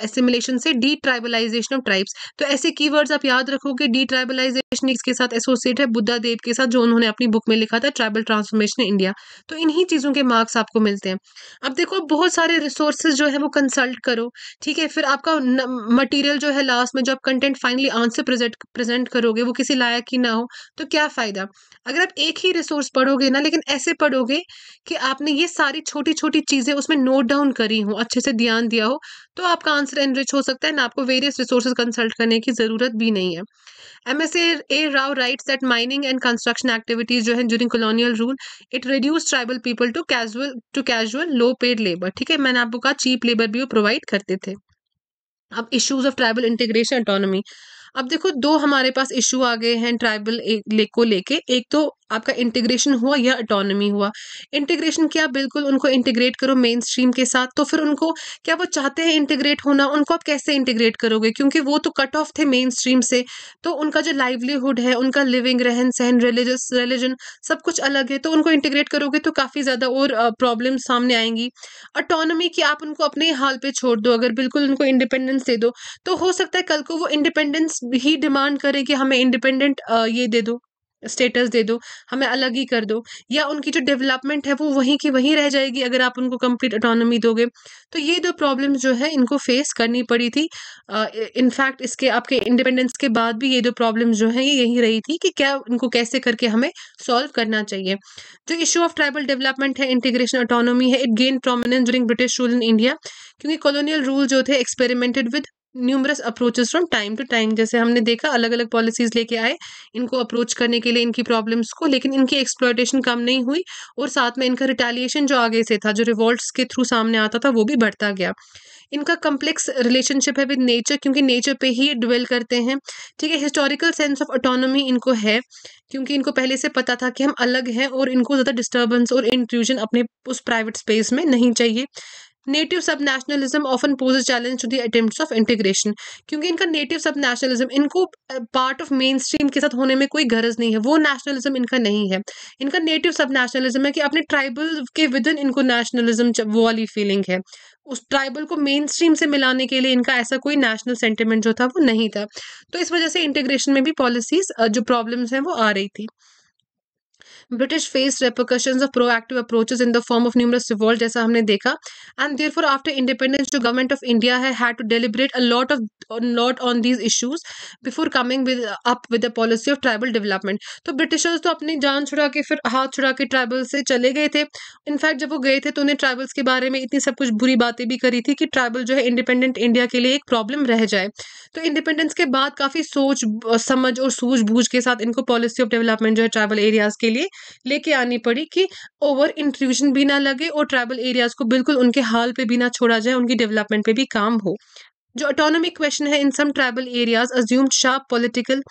एसिमिलेशन से डी ट्राइबलाइजेशन ऑफ ट्राइब्स तो ऐसे की वर्ड्स आप याद रखो कि डी ट्राइबलाइजेशन इसके साथ एसोसिएट है बुद्धा देव के साथ जो उन्होंने अपनी बुक में लिखा था ट्राइबल ट्रांसफॉर्मेशन इंडिया तो इन्हीं चीज़ों के मार्क्स आपको मिलते हैं अब देखो बहुत सारे रिसोर्सेज जो है वो कंसल्ट करो ठीक है फिर आपका मटीरियल जो है लास्ट में जो आप content finally answer present present करोगे वो किसी लायक ही ना हो तो क्या फ़ायदा अगर आप एक ही रिसोर्स पढ़ोगे ना लेकिन ऐसे पढ़ोगे कि आपने ये सारी छोटी छोटी चीज़ें उसमें नोट डाउन करी हो अच्छे से ध्यान दिया हो तो आपका आंसर एनरिच हो सकता है ना आपको वेरियस रिसोर्सेज कंसल्ट करने की ज़रूरत भी नहीं है M S A Rao writes that mining and construction activities जो है during colonial rule it reduce tribal people to casual to casual low paid labour ठीक है मैंने आपको कहा चीप लेबर भी वो प्रोवाइड करते थे अब issues of tribal integration autonomy अब देखो दो हमारे पास इशू आ गए हैं ट्राइबल ले को लेके एक तो आपका इंटीग्रेशन हुआ या अटोनमी हुआ इंटीग्रेशन क्या बिल्कुल उनको इंटीग्रेट करो मेन स्ट्रीम के साथ तो फिर उनको क्या वो चाहते हैं इंटीग्रेट होना उनको आप कैसे इंटीग्रेट करोगे क्योंकि वो तो कट ऑफ थे मेन स्ट्रीम से तो उनका जो लाइवलीहुड है उनका लिविंग रहन सहन रिलीजस रिलीजन सब कुछ अलग है तो उनको इंटीग्रेट करोगे तो काफ़ी ज़्यादा और प्रॉब्लम सामने आएंगी अटोनमी की आप उनको अपने हाल पे छोड़ दो अगर बिल्कुल उनको इंडिपेंडेंस दे दो तो हो सकता है कल को वो इंडिपेंडेंस ही डिमांड करे कि हमें इंडिपेंडेंट ये दे दो स्टेटस दे दो हमें अलग ही कर दो या उनकी जो डेवलपमेंट है वो वहीं की वहीं रह जाएगी अगर आप उनको कंप्लीट ऑटोनॉमी दोगे तो ये दो प्रॉब्लम्स जो है इनको फेस करनी पड़ी थी इनफैक्ट uh, इसके आपके इंडिपेंडेंस के बाद भी ये दो प्रॉब्लम्स जो है ये यही रही थी कि क्या इनको कैसे करके हमें सॉल्व करना चाहिए जो इशू ऑफ ट्राइबल डेवलपमेंट है इंटीग्रेशन ऑटोनॉमी है it gain prominence during British rule in India क्योंकि कॉलोनियल रूल जो थे experimented with numerous approaches from time to time जैसे हमने देखा अलग अलग पॉलिसीज लेके आए इनको अप्रोच करने के लिए इनकी प्रॉब्लम्स को लेकिन इनकी एक्सप्लोटेशन कम नहीं हुई और साथ में इनका रिटेलिएशन जो आगे से था जो रिवॉल्ट के थ्रू सामने आता था वो भी बढ़ता गया इनका कम्प्लेक्स रिलेशनशिप है विद नेचर क्योंकि नेचर पे ही डिवेल करते हैं ठीक है हिस्टोरिकल सेंस ऑफ ऑटोनोमी इनको है क्योंकि इनको पहले से पता था कि हम अलग हैं और इनको ज़्यादा डिस्टर्बेंस और इंट्रूजन अपने उस प्राइवेट स्पेस में नहीं चाहिए native sub nationalism often pose challenge to the of integration क्योंकि इनका नेटिव सब नेशनलिज्म इनको पार्ट ऑफ मेन स्ट्रीम के साथ होने में कोई गरज नहीं है वो नेशनलिज्म इनका नहीं है इनका नेटिव सब नेशनलिज्म है कि अपने ट्राइबल के विद इन इनको नेशनलिज्म वो वाली फीलिंग है उस ट्राइबल को मेन स्ट्रीम से मिलाने के लिए इनका ऐसा कोई नेशनल सेंटिमेंट जो था वो नहीं था तो इस वजह से इंटीग्रेशन में भी पॉलिसीज जो प्रॉब्लम्स हैं वो आ रही थी British face repercussion of proactive approaches in the form of numerous revolt जैसा हमने देखा and therefore after independence जो गवर्नमेंट ऑफ इंडिया है had to deliberate a lot of lot on these issues before coming with up with the policy of tribal development तो Britishers तो अपनी जान छुड़ा के फिर हाथ छुड़ा के ट्राइबल्स से चले गए थे इनफैक्ट जब वो गए थे तो उन्हें ट्राइबल्स के बारे में इतनी सब कुछ बुरी बातें भी करी थी कि ट्राइबल जो है इंडिपेंडेंट इंडिया के लिए एक प्रॉब्लम रह जाए तो इंडिपेंडेंस के बाद काफ़ी सोच समझ और सूझबूझ के साथ इनको पॉलिसी ऑफ डेवलपमेंट जो है ट्राइबल एरियाज के लिए लेके आनी पड़ी कि ओवर इंट्रूजन भी ना लगे और ट्राइबल एरियाज़ को बिल्कुल उनके हाल पे भी ना छोड़ा जाए उनकी डेवलपमेंट पे भी काम हो जो ऑटोनॉमी क्वेश्चन है in some tribal areas assumed sharp political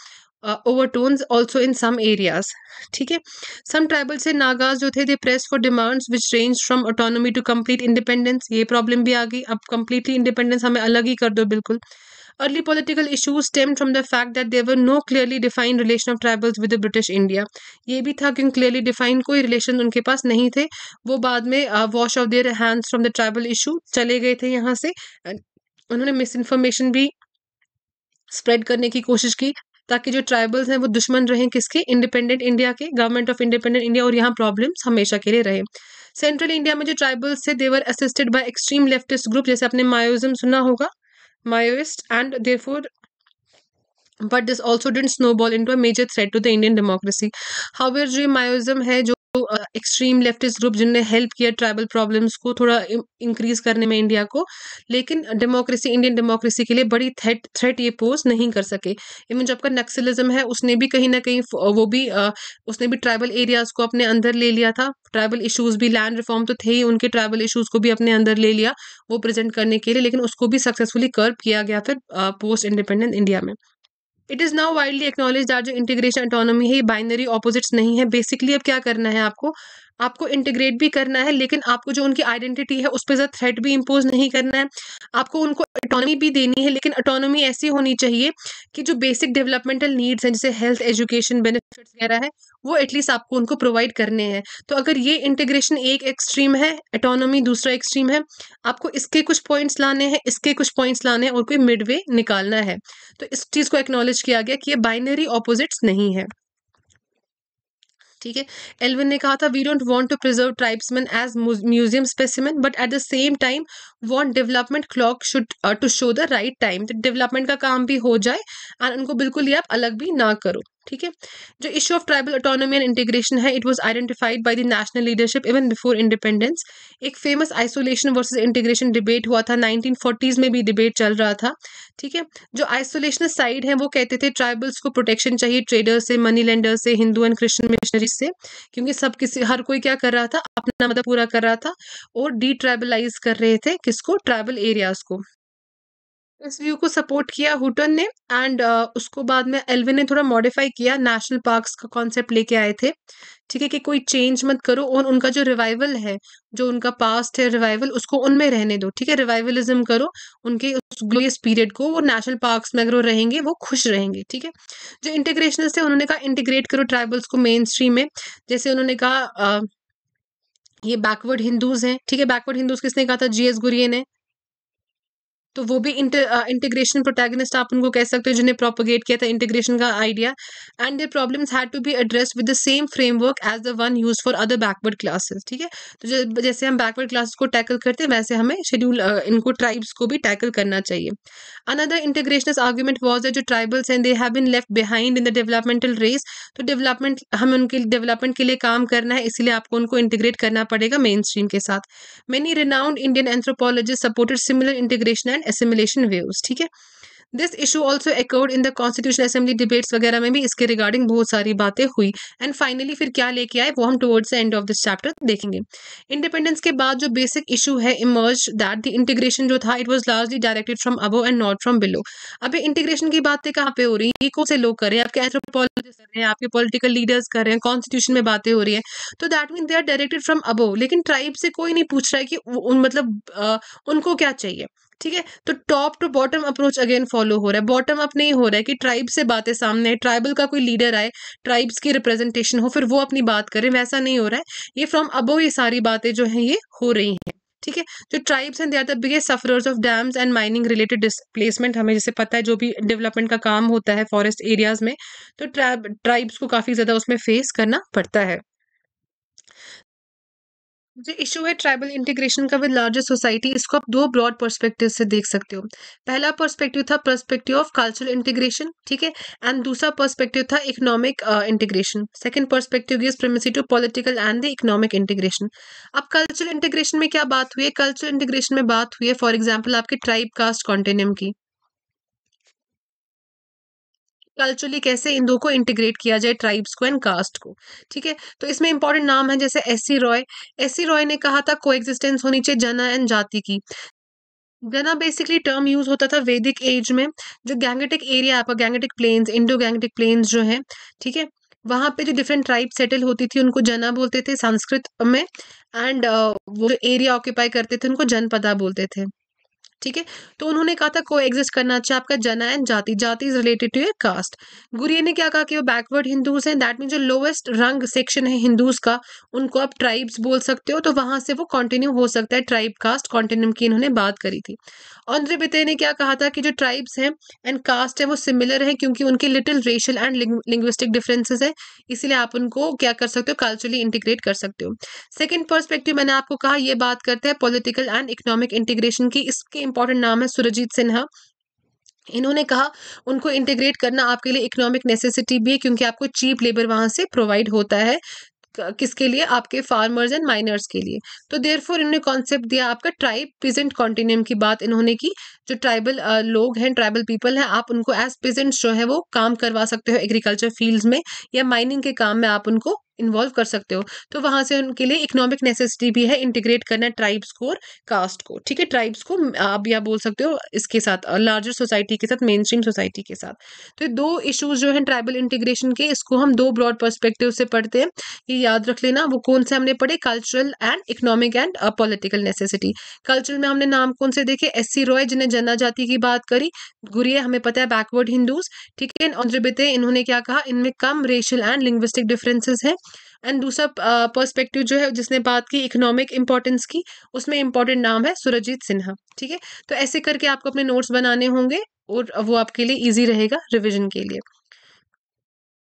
overtones also in some areas ठीक है सम ट्राइबल से नागाज जो थे they press for demands which range from autonomy to complete independence ये प्रॉब्लम भी आ गई अब कम्प्लीटली इंडिपेंडेंस हमें अलग ही कर दो बिल्कुल Early political issues stemmed from the fact that there were no clearly defined relation of tribals with the British India. ये भी था कि clearly defined कोई relation उनके पास नहीं थे वो बाद में uh, wash of their hands from the tribal issue चले गए थे यहाँ से उन्होंने मिस इन्फॉर्मेशन भी स्प्रेड करने की कोशिश की ताकि जो ट्राइबल्स हैं वो दुश्मन रहें किसके इंडिपेंडेंट इंडिया के गवर्नमेंट ऑफ इंडिपेंडेंट इंडिया और यहाँ प्रॉब्लम्स हमेशा के लिए रहे सेंट्रल इंडिया में जो ट्राइबल्स थे they were assisted by extreme leftist group जैसे आपने मायोजम सुना होगा Maoist and therefore but this also didn't snowball into a major threat to the Indian democracy. However, Maoism है जो एक्सट्रीम लेफ्टिस्ट ग्रुप जिनने हेल्प किया ट्राइबल प्रॉब्लम्स को थोड़ा इंक्रीज करने में इंडिया को लेकिन डेमोक्रेसी इंडियन डेमोक्रेसी के लिए बड़ी थ्रेट थ्रेट ये पोज नहीं कर सके इवन जो आपका नक्सलिज्म है उसने भी कहीं ना कहीं वो भी उसने भी ट्राइबल एरियाज को अपने अंदर ले लिया था ट्राइबल इशूज भी लैंड रिफॉर्म तो थे ही उनके ट्राइबल इशूज को भी अपने अंदर ले लिया वो प्रेजेंट करने के लिए लेकिन उसको भी सक्सेसफुली कर्व किया गया फिर पोस्ट इंडिपेंडेंट इंडिया में it is now widely acknowledge that जो इंटीग्रेशन ऑटोनॉमी है ये बाइनरी ऑपोजिट्स नहीं है बेसिकली अब क्या करना है आपको आपको इंटीग्रेट भी करना है लेकिन आपको जो उनकी आइडेंटिटी है उस पर ज़्यादा थ्रेट भी इम्पोज नहीं करना है आपको उनको अटोनमी भी देनी है लेकिन अटोनमी ऐसी होनी चाहिए कि जो बेसिक डेवलपमेंटल नीड्स हैं जैसे हेल्थ एजुकेशन बेनिफिट्स वगैरह है वो एटलीस्ट आपको उनको प्रोवाइड करने हैं तो अगर ये इंटीग्रेशन एक एक्सट्रीम है अटोनमी दूसरा एक्सट्रीम है आपको इसके कुछ पॉइंट्स लाने हैं इसके कुछ पॉइंट्स लाने हैं और कोई मिडवे निकालना है तो इस चीज़ को एक्नॉलेज किया गया कि ये बाइनरी ऑपोजिट्स नहीं है ठीक है एलविन ने कहा था we don't want to preserve tribesmen as museum specimen but at the same time want development clock should to show the right time development का काम भी हो जाए और उनको बिल्कुल ही आप अलग भी ना करो ठीक है जो issue of tribal autonomy and integration है it was identified by the national leadership even before independence एक famous isolation versus integration debate हुआ था 1940s में भी डिबेट चल रहा था ठीक है जो आइसोलेशन साइड है वो कहते थे ट्राइबल्स को प्रोटेक्शन चाहिए ट्रेडर से मनी लेंडर से हिंदू एंड क्रिश्चन मिशनरीज से क्योंकि सब किसी हर कोई क्या कर रहा था अपना मतलब पूरा कर रहा था और डी ट्राइबलाइज कर रहे थे किसको ट्राइबल एरियाज को इस व्यू को सपोर्ट किया हुटन ने एंड uh, उसको बाद में एलविन ने थोड़ा मॉडिफाई किया नेशनल पार्क्स का कॉन्सेप्ट लेके आए थे ठीक है कि कोई चेंज मत करो और उनका जो रिवाइवल है जो उनका पास्ट है रिवाइवल उसको उनमें रहने दो ठीक है रिवाइवलिज्म करो उनके उस ग्लोरियस पीरियड को वो नेशनल पार्क्स में अगर वो रहेंगे वो खुश रहेंगे ठीक है जो इंटीग्रेशनल्स थे उन्होंने कहा इंटीग्रेट करो ट्राइबल्स को मेन स्ट्रीम में जैसे उन्होंने कहा uh, ये बैकवर्ड हिंदूज हैं ठीक है बैकवर्ड हिंदूज किसने कहा था जी एस गुरिये ने तो वो भी इंटीग्रेशन प्रोटैगनिस्ट uh, आप उनको कह सकते हो जिन्हें प्रोपोगेट किया था इंटीग्रेशन का idea and their problems had to be address with the same framework as the one use for other backward classes ठीक है तो जैसे हम बैकवर्ड क्लासेस को टैकल करते हैं वैसे हमें शेड्यूल uh, इनको ट्राइब्स को भी टैकल करना चाहिए अनदर इंटीग्रेशनस आर्ग्यूमेंट वॉज है जो tribals and they have been left behind in the developmental race तो डेवलपमेंट हमें उनके डेवलपमेंट के लिए काम करना है इसलिए आपको उनको इंटीग्रेट करना पड़ेगा मेन स्ट्रीम के साथ many renowned Indian anthropologist supported similar integration and and assimilation waves ठीक है this issue also occurred in the constitution assembly debates वगैरह में भी इसके रिगार्डिंग बहुत सारी बातें हुई एंड फाइनली फिर क्या लेके आए वो हम towards the end of this chapter देखेंगे इंडिपेंडेंस के बाद जो बेसिक इशू है इमर्ज दैट द इंटीग्रेशन जो था it was largely directed from above and not from below अभी इंटीग्रेशन की बातें कहाँ पे हो रही है कौन से लोग कर रहे हैं आपके एथ्रोपोलॉजिस्ट कर रहे हैं आपके पोलिटिकल लीडर्स कर रहे हैं कॉन्स्टिट्यूशन में बातें हो रही है तो that mean they are directed from above लेकिन ट्राइब से कोई नहीं पूछ रहा है कि मतलब उनको क्या चाहिए ठीक है तो top to bottom approach again follow हो रहा है बॉटम अप नहीं हो रहा है कि ट्राइब से बातें सामने है ट्राइबल का कोई लीडर आए ट्राइब्स की रिप्रेजेंटेशन हो फिर वो अपनी बात करें वैसा नहीं हो रहा है ये फ्रॉम अबो ये सारी बातें जो है ये हो रही हैं ठीक है जो ट्राइब्स हैं they are the biggest sufferers of dams and mining related displacement हमें जैसे पता है जो भी डेवलपमेंट का काम होता है फॉरेस्ट एरियाज में तो ट्राइब ट्राइब्स को काफ़ी ज़्यादा उसमें फेस करना पड़ता है मुझे इशू है ट्राइबल इंटीग्रेशन का विद लार्जर सोसाइटी इसको आप दो ब्रॉड पर्सपेक्टिव से देख सकते हो पहला पर्सपेक्टिव था पर्सपेक्टिव ऑफ कल्चरल इंटीग्रेशन ठीक है एंड दूसरा पर्सपेक्टिव था economic integration second perspective gives primacy to political and the economic integration अब कल्चरल इंटीग्रेशन में क्या बात हुई है कल्चरल इंटीग्रेशन में बात हुई है फॉर एग्जाम्पल आपके ट्राइब कास्ट कॉन्टेनियम की कल्चरली कैसे इन दो को इंटीग्रेट किया जाए ट्राइब्स को एंड कास्ट को ठीक है तो इसमें इंपॉर्टेंट नाम है जैसे S C Roy S C Roy ने कहा था को एग्जिस्टेंस होनी चाहिए जना एंड जाति की गना बेसिकली टर्म यूज होता था वैदिक एज में जो गैंगेटिक एरिया आपका Gangetic plains Indo Gangetic plains जो है ठीक है वहाँ पे जो डिफरेंट ट्राइब सेटल होती थी उनको जना बोलते थे संस्कृत में एंड uh, वो जो एरिया ऑक्यूपाई करते थे उनको जनपदा बोलते थे ठीक है तो उन्होंने कहा था को एग्जिस्ट करना चाहिए अच्छा आपका जना एंड जाति जाति is related to your caste Ghurye ने क्या कहा कि वो बैकवर्ड हिंदूज हैं दैट मीन जो लोवेस्ट रंग सेक्शन है हिंदूज का उनको आप ट्राइब्स बोल सकते हो तो वहां से वो कंटिन्यू हो सकता है ट्राइब कास्ट कॉन्टिन्यूम की इन्होंने बात करी थी ऑन्द्रे बिते ने क्या कहा था कि जो ट्राइब्स हैं एंड कास्ट है वो सिमिलर है क्योंकि उनके little racial and linguistic differences है इसीलिए आप उनको क्या कर सकते हो कल्चरली इंटीग्रेट कर सकते हो सेकेंड पर्सपेक्टिव मैंने आपको कहा ये बात करते हैं पॉलिटिकल एंड इकोनॉमिक इंटीग्रेशन की इसके इंपॉर्टेंट नाम है सुरजीत सिन्हा इन्होंने कहा उनको इंटीग्रेट करना आपके लिए इकोनॉमिक नेसेसिटी भी है क्योंकि आपको चीप लेबर वहां से प्रोवाइड होता है किसके लिए आपके फार्मर्स एंड माइनर्स के लिए तो देर इन्होंने कॉन्सेप्ट दिया आपका ट्राइब पिजेंट कॉन्टिन्यूम की बात इन्होंने की जो ट्राइबल लोग हैं ट्राइबल पीपल हैं आप उनको एज पिजेंट्स जो है वो काम करवा सकते हो एग्रीकल्चर फील्ड्स में या माइनिंग के काम में आप उनको इन्वॉल्व कर सकते हो तो वहाँ से उनके लिए इकोनॉमिक नेसेसिटी भी है इंटीग्रेट करना ट्राइब्स को और कास्ट को ठीक है ट्राइब्स को आप या बोल सकते हो इसके साथ लार्जर सोसाइटी के साथ मेन स्ट्रीम सोसाइटी के साथ तो दो इशूज जो हैं ट्राइबल इंटीग्रेशन के इसको हम दो ब्रॉड परस्पेक्टिव से पढ़ते हैं ये याद रख लेना वो कौन से हमने पढ़े cultural and economic and political necessity cultural में हमने नाम कौन से देखे एस सी रॉय जिन्हें जनजाति की बात करी गुरिये हमें पता है बैकवर्ड हिंदूज ठीक है इन्होंने क्या कहा इनमें कम रेशियल एंड लिंग्विस्टिक डिफरेंसेस हैं एंड दूसरा पर्सपेक्टिव uh, जो है जिसने बात की इकोनॉमिक इंपॉर्टेंस की उसमें इंपॉर्टेंट नाम है सुरजीत सिन्हा ठीक है तो ऐसे करके आपको अपने नोट्स बनाने होंगे और वो आपके लिए ईजी रहेगा रिविजन के लिए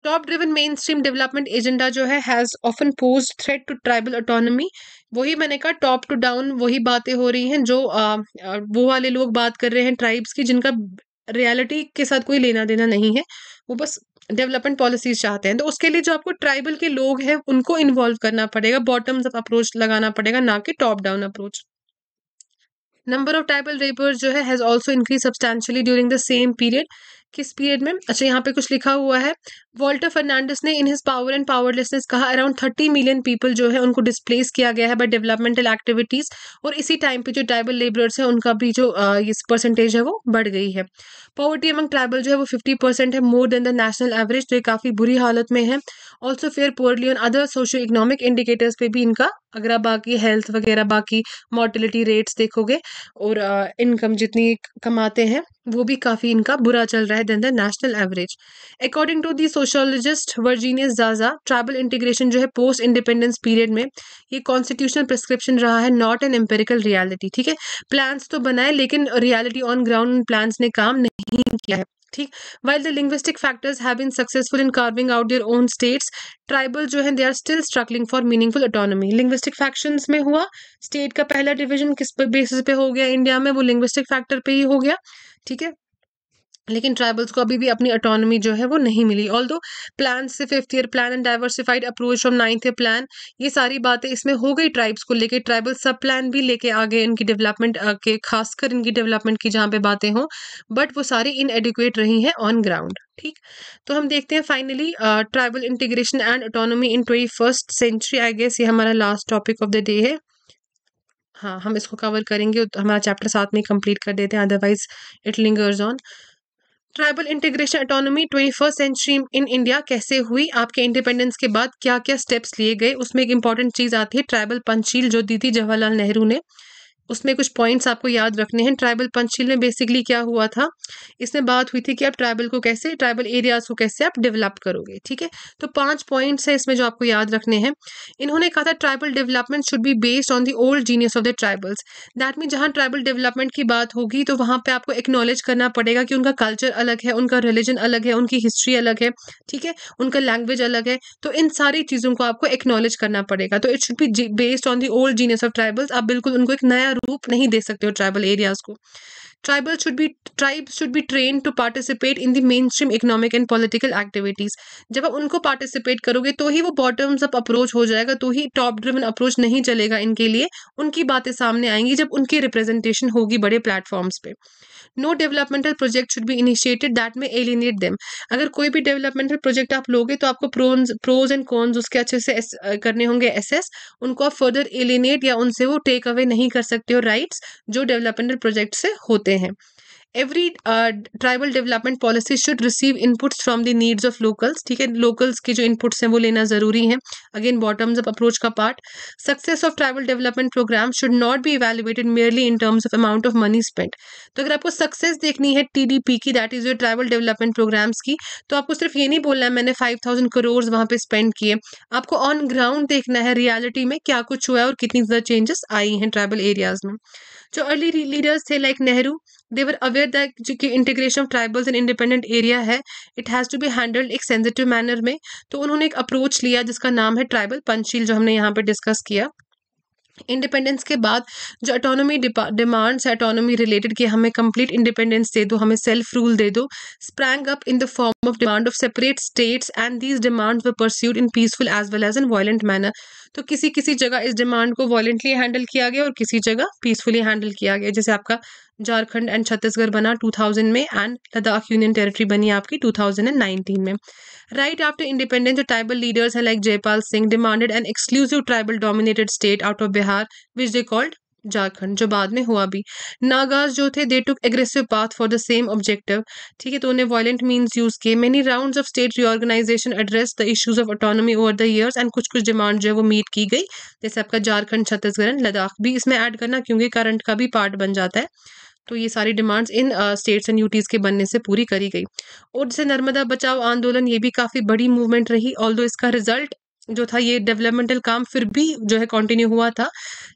top driven mainstream development agenda जो है has often pose threat to tribal autonomy वही मैंने कहा टॉप टू डाउन वही बातें हो रही हैं जो आ, uh, uh, वो वाले लोग बात कर रहे हैं ट्राइब्स की जिनका रियलिटी के साथ कोई लेना देना नहीं है वो बस डेवलपमेंट पॉलिसीज चाहते हैं तो उसके लिए जो आपको ट्राइबल के लोग हैं उनको इन्वॉल्व करना पड़ेगा बॉटम्स अप्रोच लगाना पड़ेगा ना कि top down approach number of tribal rebels जो है has also increase substantially during the same period किस पीरियड में अच्छा यहाँ पे कुछ लिखा हुआ है वॉल्टर फर्नांडिस ने in his power and powerlessness कहा अराउंड थर्टी मिलियन पीपल जो है उनको डिस्प्लेस किया गया है बाय डेवलपमेंटल एक्टिविटीज़ और इसी टाइम पे जो ट्राइबल लेबरर्स है उनका भी जो ये परसेंटेज है वो बढ़ गई है पॉवर्टी अमंग ट्राइबल जो है वो फिफ्टी परसेंट है more than the national average तो ये काफ़ी बुरी हालत में है also fare poorly on other socio economic indicators पे भी इनका अगर आप बाकी हेल्थ वगैरह बाकी मोर्टिलिटी रेट्स देखोगे और इनकम uh, जितनी कमाते हैं वो भी काफ़ी इनका बुरा चल रहा है than the national average according to the sociologist Virginius जाजा ट्राइबल इंटीग्रेशन जो है पोस्ट इंडिपेंडेंस पीरियड में ये कॉन्स्टिट्यूशनल प्रिस्क्रिप्शन रहा है नॉट एन एम्पेरिकल रियालिटी ठीक है प्लान्स तो बनाए लेकिन रियालिटी ऑन ग्राउंड प्लान्स ने काम नहीं किया है ठीक while the linguistic factors have been successful in carving out their own states tribal जो है they are still struggling for meaningful autonomy linguistic factions में हुआ स्टेट का पहला डिवीजन किस बेसिस पे हो गया इंडिया में वो लिंग्विस्टिक फैक्टर पे ही हो गया ठीक है लेकिन ट्राइबल्स को अभी भी अपनी अटोनमी जो है वो नहीं मिली ऑल दो प्लान से fifth year plan and diversified approach from ninth year plan ये सारी बातें इसमें हो गई ट्राइब्स को लेके ट्राइबल सब प्लान भी लेके आ गए इनकी डेवलपमेंट के खासकर इनकी डेवलपमेंट की जहाँ पे बातें हों बट वो सारी इनएडिकुएट रही हैं ऑन ग्राउंड ठीक तो हम देखते हैं finally tribal integration and autonomy in twenty first century I guess ये हमारा last topic of the day है हाँ हम इसको कवर करेंगे हमारा चैप्टर साथ में कंप्लीट कर देते हैं otherwise it lingers on tribal integration autonomy twenty first century in India कैसे हुई आपके इंडिपेंडेंस के बाद क्या क्या स्टेप्स लिए गए उसमें एक इंपॉर्टेंट चीज़ आती है ट्राइबल पंचशील जो दी थी जवाहरलाल नेहरू ने उसमें कुछ पॉइंट्स आपको याद रखने हैं ट्राइबल पंचशील में बेसिकली क्या हुआ था इसमें बात हुई थी कि आप ट्राइबल को कैसे ट्राइबल एरियाज को कैसे आप डेवलप करोगे ठीक है तो पांच पॉइंट्स हैं इसमें जो आपको याद रखने हैं इन्होंने कहा था tribal development should be based on the old genius of the tribals that mean जहाँ ट्राइबल डेवलपमेंट की बात होगी तो वहाँ पर आपको एक्नॉलेज करना पड़ेगा कि उनका कल्चर अलग है उनका रिलीजन अलग है उनकी हिस्ट्री अलग है ठीक है उनका लैंग्वेज अलग है तो इन सारी चीज़ों को आपको एक्नॉलेज करना पड़ेगा तो it should be based on the old genius of tribals आप बिल्कुल उनको एक नया रूप नहीं दे सकते हो ट्राइबल एरियाज को tribal should be tribe should be train to participate in the main mainstream economic and political activities जब आप उनको पार्टिसिपेट करोगे तो ही वो बॉटम्स अप अप्रोच हो जाएगा तो ही टॉप ड्रिवन अप्रोच नहीं चलेगा इनके लिए उनकी बातें सामने आएंगी जब उनकी रिप्रेजेंटेशन होगी बड़े प्लेटफॉर्म्स पे no developmental project should be initiated that may alienate them अगर कोई भी डेवलपमेंटल प्रोजेक्ट आप लोगे तो आपको प्रोज प्रोज एंड कॉन्स उसके अच्छे से एस, करने होंगे एसेस उनको आप फर्दर एलिनेट या उनसे वो टेक अवे नहीं कर सकते हो राइट्स जो डेवलपमेंटल प्रोजेक्ट से होते हैं every tribal development policy should receive inputs from the needs of locals ठीक है लोकल्स के जो इनपुट्स हैं वो लेना जरूरी है अगेन बॉटम्स अप अप्रोच का part success of tribal development program should not be evaluated merely in terms of amount of money spend तो अगर आपको सक्सेस देखनी है टी डी पी की that is your tribal development programs की तो आपको सिर्फ ये नहीं बोलना है मैंने फाइव थाउजेंड करोर्स वहाँ पे स्पेंड किए आपको ऑन ग्राउंड देखना है रियालिटी में क्या कुछ हुआ है और कितनी ज़्यादा चेंजेस आई हैं ट्राइबल एरियाज में जो अर्ली लीडर्स थे like Nehru they were aware that जो कि integration of tribals and independent area है it has to be handled एक सेंसिटिव मैनर में तो उन्होंने एक अप्रोच लिया जिसका नाम है ट्राइबल पंचशील जो हमने यहाँ पर डिस्कस किया इंडिपेंडेंस के बाद जो अटोनोमी डिमांड्स अटोनोमी रिलेटेड कि हमें कंप्लीट इंडिपेंडेंस दे दो हमें self rule they too sprang up in the form of demand of separate states and these demands were pursued in peaceful as well as in violent manner तो किसी किसी जगह इस demand को वॉलेंटली हैंडल किया गया और किसी जगह पीसफुली हैंडल किया गया जैसे आपका झारखंड एंड छत्तीसगढ़ बना 2000 में एंड लद्दाख यूनियन टेरिटरी बनी आपकी 2019 में राइट आफ्टर इंडिपेंडेंस जो ट्राइबल लीडर्स हैं like Jaipal Singh demanded an exclusive tribal dominated state out of Bihar which they called Jharkhand जो बाद में हुआ भी नागाज जो थे they took aggressive path for the same objective ठीक है तो उन्हें वॉयेंट मीन्स यूज किए many round of state reorganisation address the issues of autonomy over the years and कुछ कुछ डिमांड जो है वो मीट की गई जैसे आपका झारखंड छत्तीसगढ़ लद्दाख भी इसमें ऐड करना क्योंकि करंट का भी पार्ट बन जाता है तो ये सारी demands in states and UTs के बनने से पूरी करी गई और जैसे नर्मदा बचाओ आंदोलन ये भी काफ़ी बड़ी मूवमेंट रही ऑल इसका रिजल्ट जो था ये डेवलपमेंटल काम फिर भी जो है कंटिन्यू हुआ था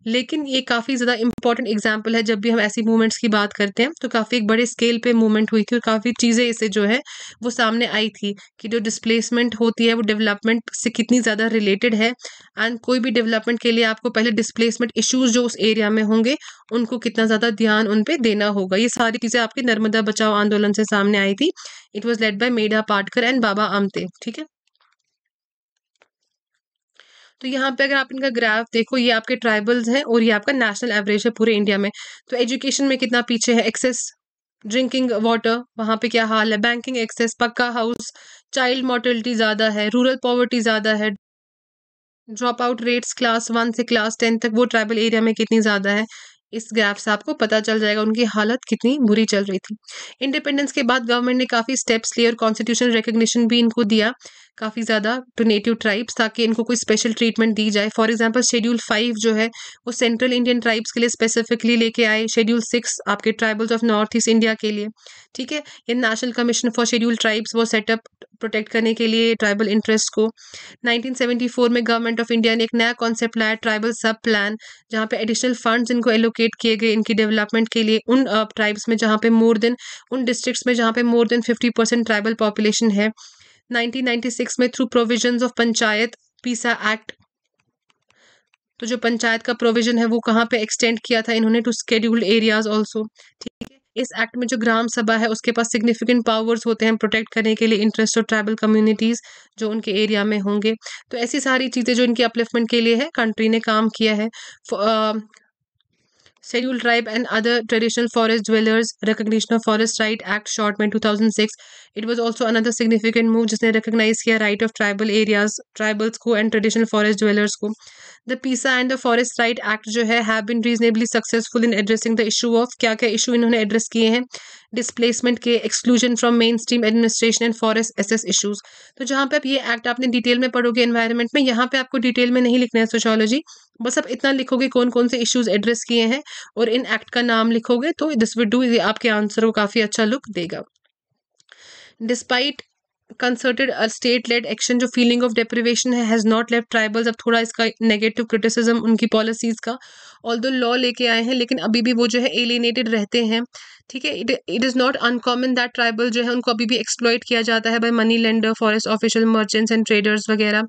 लेकिन ये काफ़ी ज़्यादा इंपॉर्टेंट एग्जाम्पल है जब भी हम ऐसी मूवमेंट्स की बात करते हैं तो काफ़ी एक बड़े स्केल पे मूवमेंट हुई थी और काफ़ी चीज़ें इसे जो है वो सामने आई थी कि जो डिस्प्लेसमेंट होती है वो डेवलपमेंट से कितनी ज़्यादा रिलेटेड है एंड कोई भी डेवलपमेंट के लिए आपको पहले डिस्प्लेसमेंट इशूज़ जो उस एरिया में होंगे उनको कितना ज़्यादा ध्यान उन पर देना होगा ये सारी चीज़ें आपके नर्मदा बचाओ आंदोलन से सामने आई थी it was led by Medha Patkar and Baba Amte ठीक है तो यहाँ पे अगर आप इनका ग्राफ देखो ये आपके ट्राइबल्स हैं और ये आपका नेशनल एवरेज है पूरे इंडिया में तो एजुकेशन में कितना पीछे है एक्सेस ड्रिंकिंग वाटर वहाँ पे क्या हाल है banking access pucca house child mortality ज़्यादा है रूरल पॉवर्टी ज़्यादा है drop out rates class one से क्लास टेन तक वो ट्राइबल एरिया में कितनी ज़्यादा है इस ग्राफ से आपको पता चल जाएगा उनकी हालत कितनी बुरी चल रही थी इंडिपेंडेंस के बाद गवर्नमेंट ने काफ़ी स्टेप्स लिए और कॉन्स्टिट्यूशन रिकग्निशन भी इनको दिया काफ़ी ज़्यादा टू नेटिव ट्राइब्स ताकि इनको कोई स्पेशल ट्रीटमेंट दी जाए फॉर एग्जांपल शेड्यूल फाइव जो है वो सेंट्रल इंडियन ट्राइब्स के लिए स्पेसिफिकली लेके आए शेड्यूल सिक्स आपके tribals of north east India के लिए ठीक है ये national commission for schedule tribes वो सेटअप प्रोटेक्ट करने के लिए ट्राइबल इंटरेस्ट को नाइनटीन में गवर्नमेंट ऑफ इंडिया ने एक नया कॉन्सेप्ट लाया ट्राइबल सब प्लान जहाँ पे एडिशनल फंड इनको एलोकेट किए गए इनकी डेवलपमेंट के लिए उन ट्राइब्स में जहाँ पे मोर देन उन डिस्ट्रिक्ट में जहाँ पे more than fifty percent tribal population है 1996 में थ्रू प्रोविजंस ऑफ पंचायत पीसा एक्ट तो जो पंचायत का प्रोविजन है वो कहाँ पे एक्सटेंड किया था इन्होंने टू स्केड्यूल्ड एरियाज ऑल्सो ठीक है इस एक्ट में जो ग्राम सभा है उसके पास सिग्निफिकेंट पावर्स होते हैं प्रोटेक्ट करने के लिए इंटरेस्ट और ट्राइबल कम्युनिटीज़ जो उनके एरिया में होंगे तो ऐसी सारी चीज़ें जो इनकी अपलिफ्टमेंट के लिए है कंट्री ने काम किया है scheduled tribe and other traditional forest dwellers recognition of forest right act short में 2006 it was also another significant move जिसने recognized here right of tribal areas tribals को and traditional forest dwellers the PESA and the forest right act जो है have been reasonably successful in addressing the issue of क्या क्या issue इन्होंने address किए हैं displacement के exclusion from mainstream administration and forest access issues तो जहाँ पे आप ये एक्ट आपने डिटेल में पढ़ोगे एनवायरमेंट में यहाँ पे आपको डिटेल में नहीं लिखना है सोशोलॉजी बस आप इतना लिखोगे कौन कौन से इश्यूज एड्रेस किए हैं और इन एक्ट का नाम लिखोगे तो दिस विड डू आपके आंसर को काफ़ी अच्छा लुक देगा despite concerted state led action जो feeling of deprivation has not left tribals अब थोड़ा इसका नेगेटिव क्रिटिसिज्म उनकी पॉलिसीज़ का ऑल दो लॉ लेके आए हैं लेकिन अभी भी वो जो है एलिनेटेड रहते हैं ठीक है it is not uncommon that tribal जो है उनको अभी भी एक्सप्लॉइट किया जाता है by money lender forest official merchants and traders वगैरह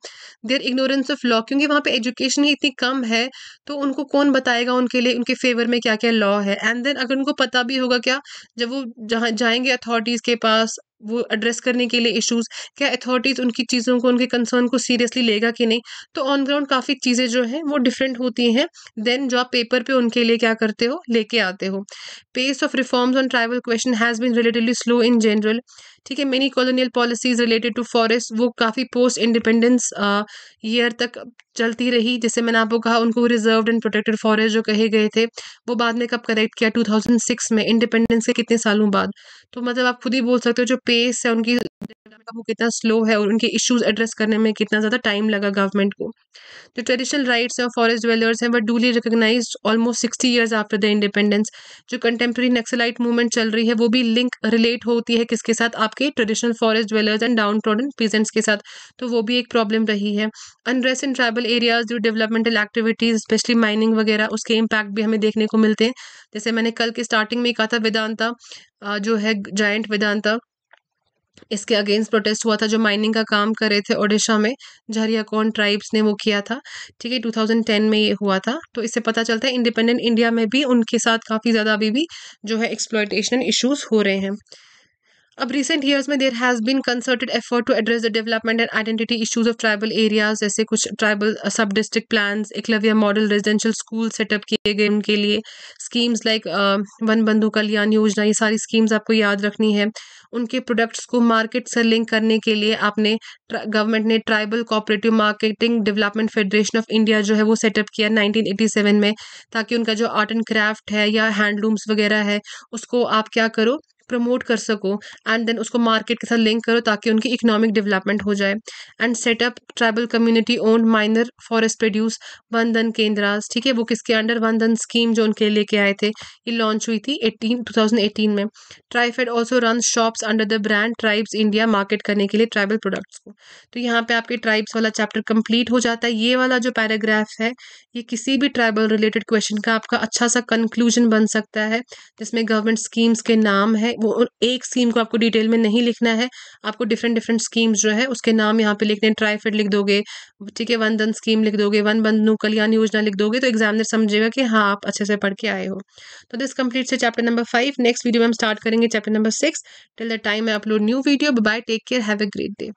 देयर इग्नोरेंस ऑफ लॉ क्योंकि वहाँ पे एजुकेशन ही इतनी कम है तो उनको कौन बताएगा उनके लिए उनके फेवर में क्या क्या लॉ है एंड देन अगर उनको पता भी होगा क्या जब वो जहाँ जाएंगे अथॉरिटीज़ के पास वो एड्रेस करने के लिए इश्यूज क्या अथॉरिटीज़ उनकी चीज़ों को उनके कंसर्न को सीरियसली लेगा कि नहीं तो ऑन ग्राउंड काफ़ी चीज़ें जो हैं वो डिफरेंट होती हैं देन जो आप पेपर पे उनके लिए क्या करते हो लेके आते हो pace of reform reforms on tribal question has been relatively slow in general ठीक है many colonial policies related to forest वो काफ़ी पोस्ट इंडिपेंडेंस ईयर तक चलती रही जैसे मैंने आपको कहा उनको रिजर्व एंड प्रोटेक्टेड फॉरेस्ट जो कहे गए थे वो बाद में कब करेक्ट किया 2006 में इंडिपेंडेंस के कितने सालों बाद तो मतलब आप खुद ही बोल सकते हो जो पेस है उनकी वो कितना स्लो है और उनके इश्यूज एड्रेस करने में कितना ज़्यादा टाइम लगा गवर्नमेंट को जो ट्रेडिशनल राइट्स है फॉरेस्ट ड्वेलर्स हैं वो duly recognise almost sixty years after the independence जो कंटेम्प्रेरी नक्सलाइट मूवमेंट चल रही है वो भी लिंक रिलेट होती है किसके साथ आपके traditional forest dwellers and downtrodden peasants के साथ तो वो भी एक प्रॉब्लम रही है अनड्रेस इन ट्राइबल एरियाज जो डेवलपमेंटल एक्टिविटीज स्पेशली माइनिंग वगैरह उसके इम्पैक्ट भी हमें देखने को मिलते हैं जैसे मैंने कल के स्टार्टिंग में कहा था वेदांता जो है जायंट वेदांता इसके अगेंस्ट प्रोटेस्ट हुआ था जो माइनिंग का काम कर रहे थे ओडिशा में झरियाकोन ट्राइब्स ने वो किया था ठीक है 2010 में ये हुआ था तो इससे पता चलता है इंडिपेंडेंट इंडिया में भी उनके साथ काफ़ी ज़्यादा अभी भी जो है एक्सप्लॉयटेशन इशूज़ हो रहे हैं अब रिसेंट ईयर्स में there has been concerted effort to address the development and identity issues of tribal areas जैसे कुछ tribal sub district plan Eklavya model residential school setup किए गए उनके लिए स्कीम्स लाइक uh, वन बंधु कल्याण योजना ये सारी स्कीम्स आपको याद रखनी है उनके प्रोडक्ट्स को मार्केट से लिंक करने के लिए आपने गवर्नमेंट ने tribal cooperative marketing development federation of India जो है वो सेटअप किया 1987 में ताकि उनका जो आर्ट एंड क्राफ्ट है या हैंडलूम्स वगैरह है उसको आप क्या करो प्रमोट कर सको एंड देन उसको मार्केट के साथ लिंक करो ताकि उनकी इकोनॉमिक डेवलपमेंट हो जाए and setup tribal community owned minor forest produce Van Dhan Kendras ठीक है वो किसके अंडर वन धन स्कीम जो उनके लेके आए थे ये लॉन्च हुई थी एटीन टू थाउजेंड एटीन में TRIFED also run shops under the brand Tribes India market करने के लिए ट्राइबल प्रोडक्ट्स को तो यहाँ पे आपके ट्राइब्स वाला चैप्टर कंप्लीट हो जाता है ये वाला जो पैराग्राफ है ये किसी भी ट्राइबल रिलेटेड क्वेश्चन का आपका अच्छा सा कंक्लूजन बन सकता है जिसमें गवर्नमेंट स्कीम्स के नाम है वो एक स्कीम को आपको डिटेल में नहीं लिखना है आपको डिफरेंट डिफरेंट स्कीम्स जो है उसके नाम यहाँ पे लिखने ट्राईफेड लिख दोगे ठीक है वन धन स्कीम लिख दोगे वन बंधु कल्याण योजना लिख दोगे तो एग्जामिनर समझेगा कि हाँ आप अच्छे से पढ़ के आए हो तो दिस कंप्लीट से chapter number five next video में हम स्टार्ट करेंगे chapter number six till the time I upload new video bye take care have a great day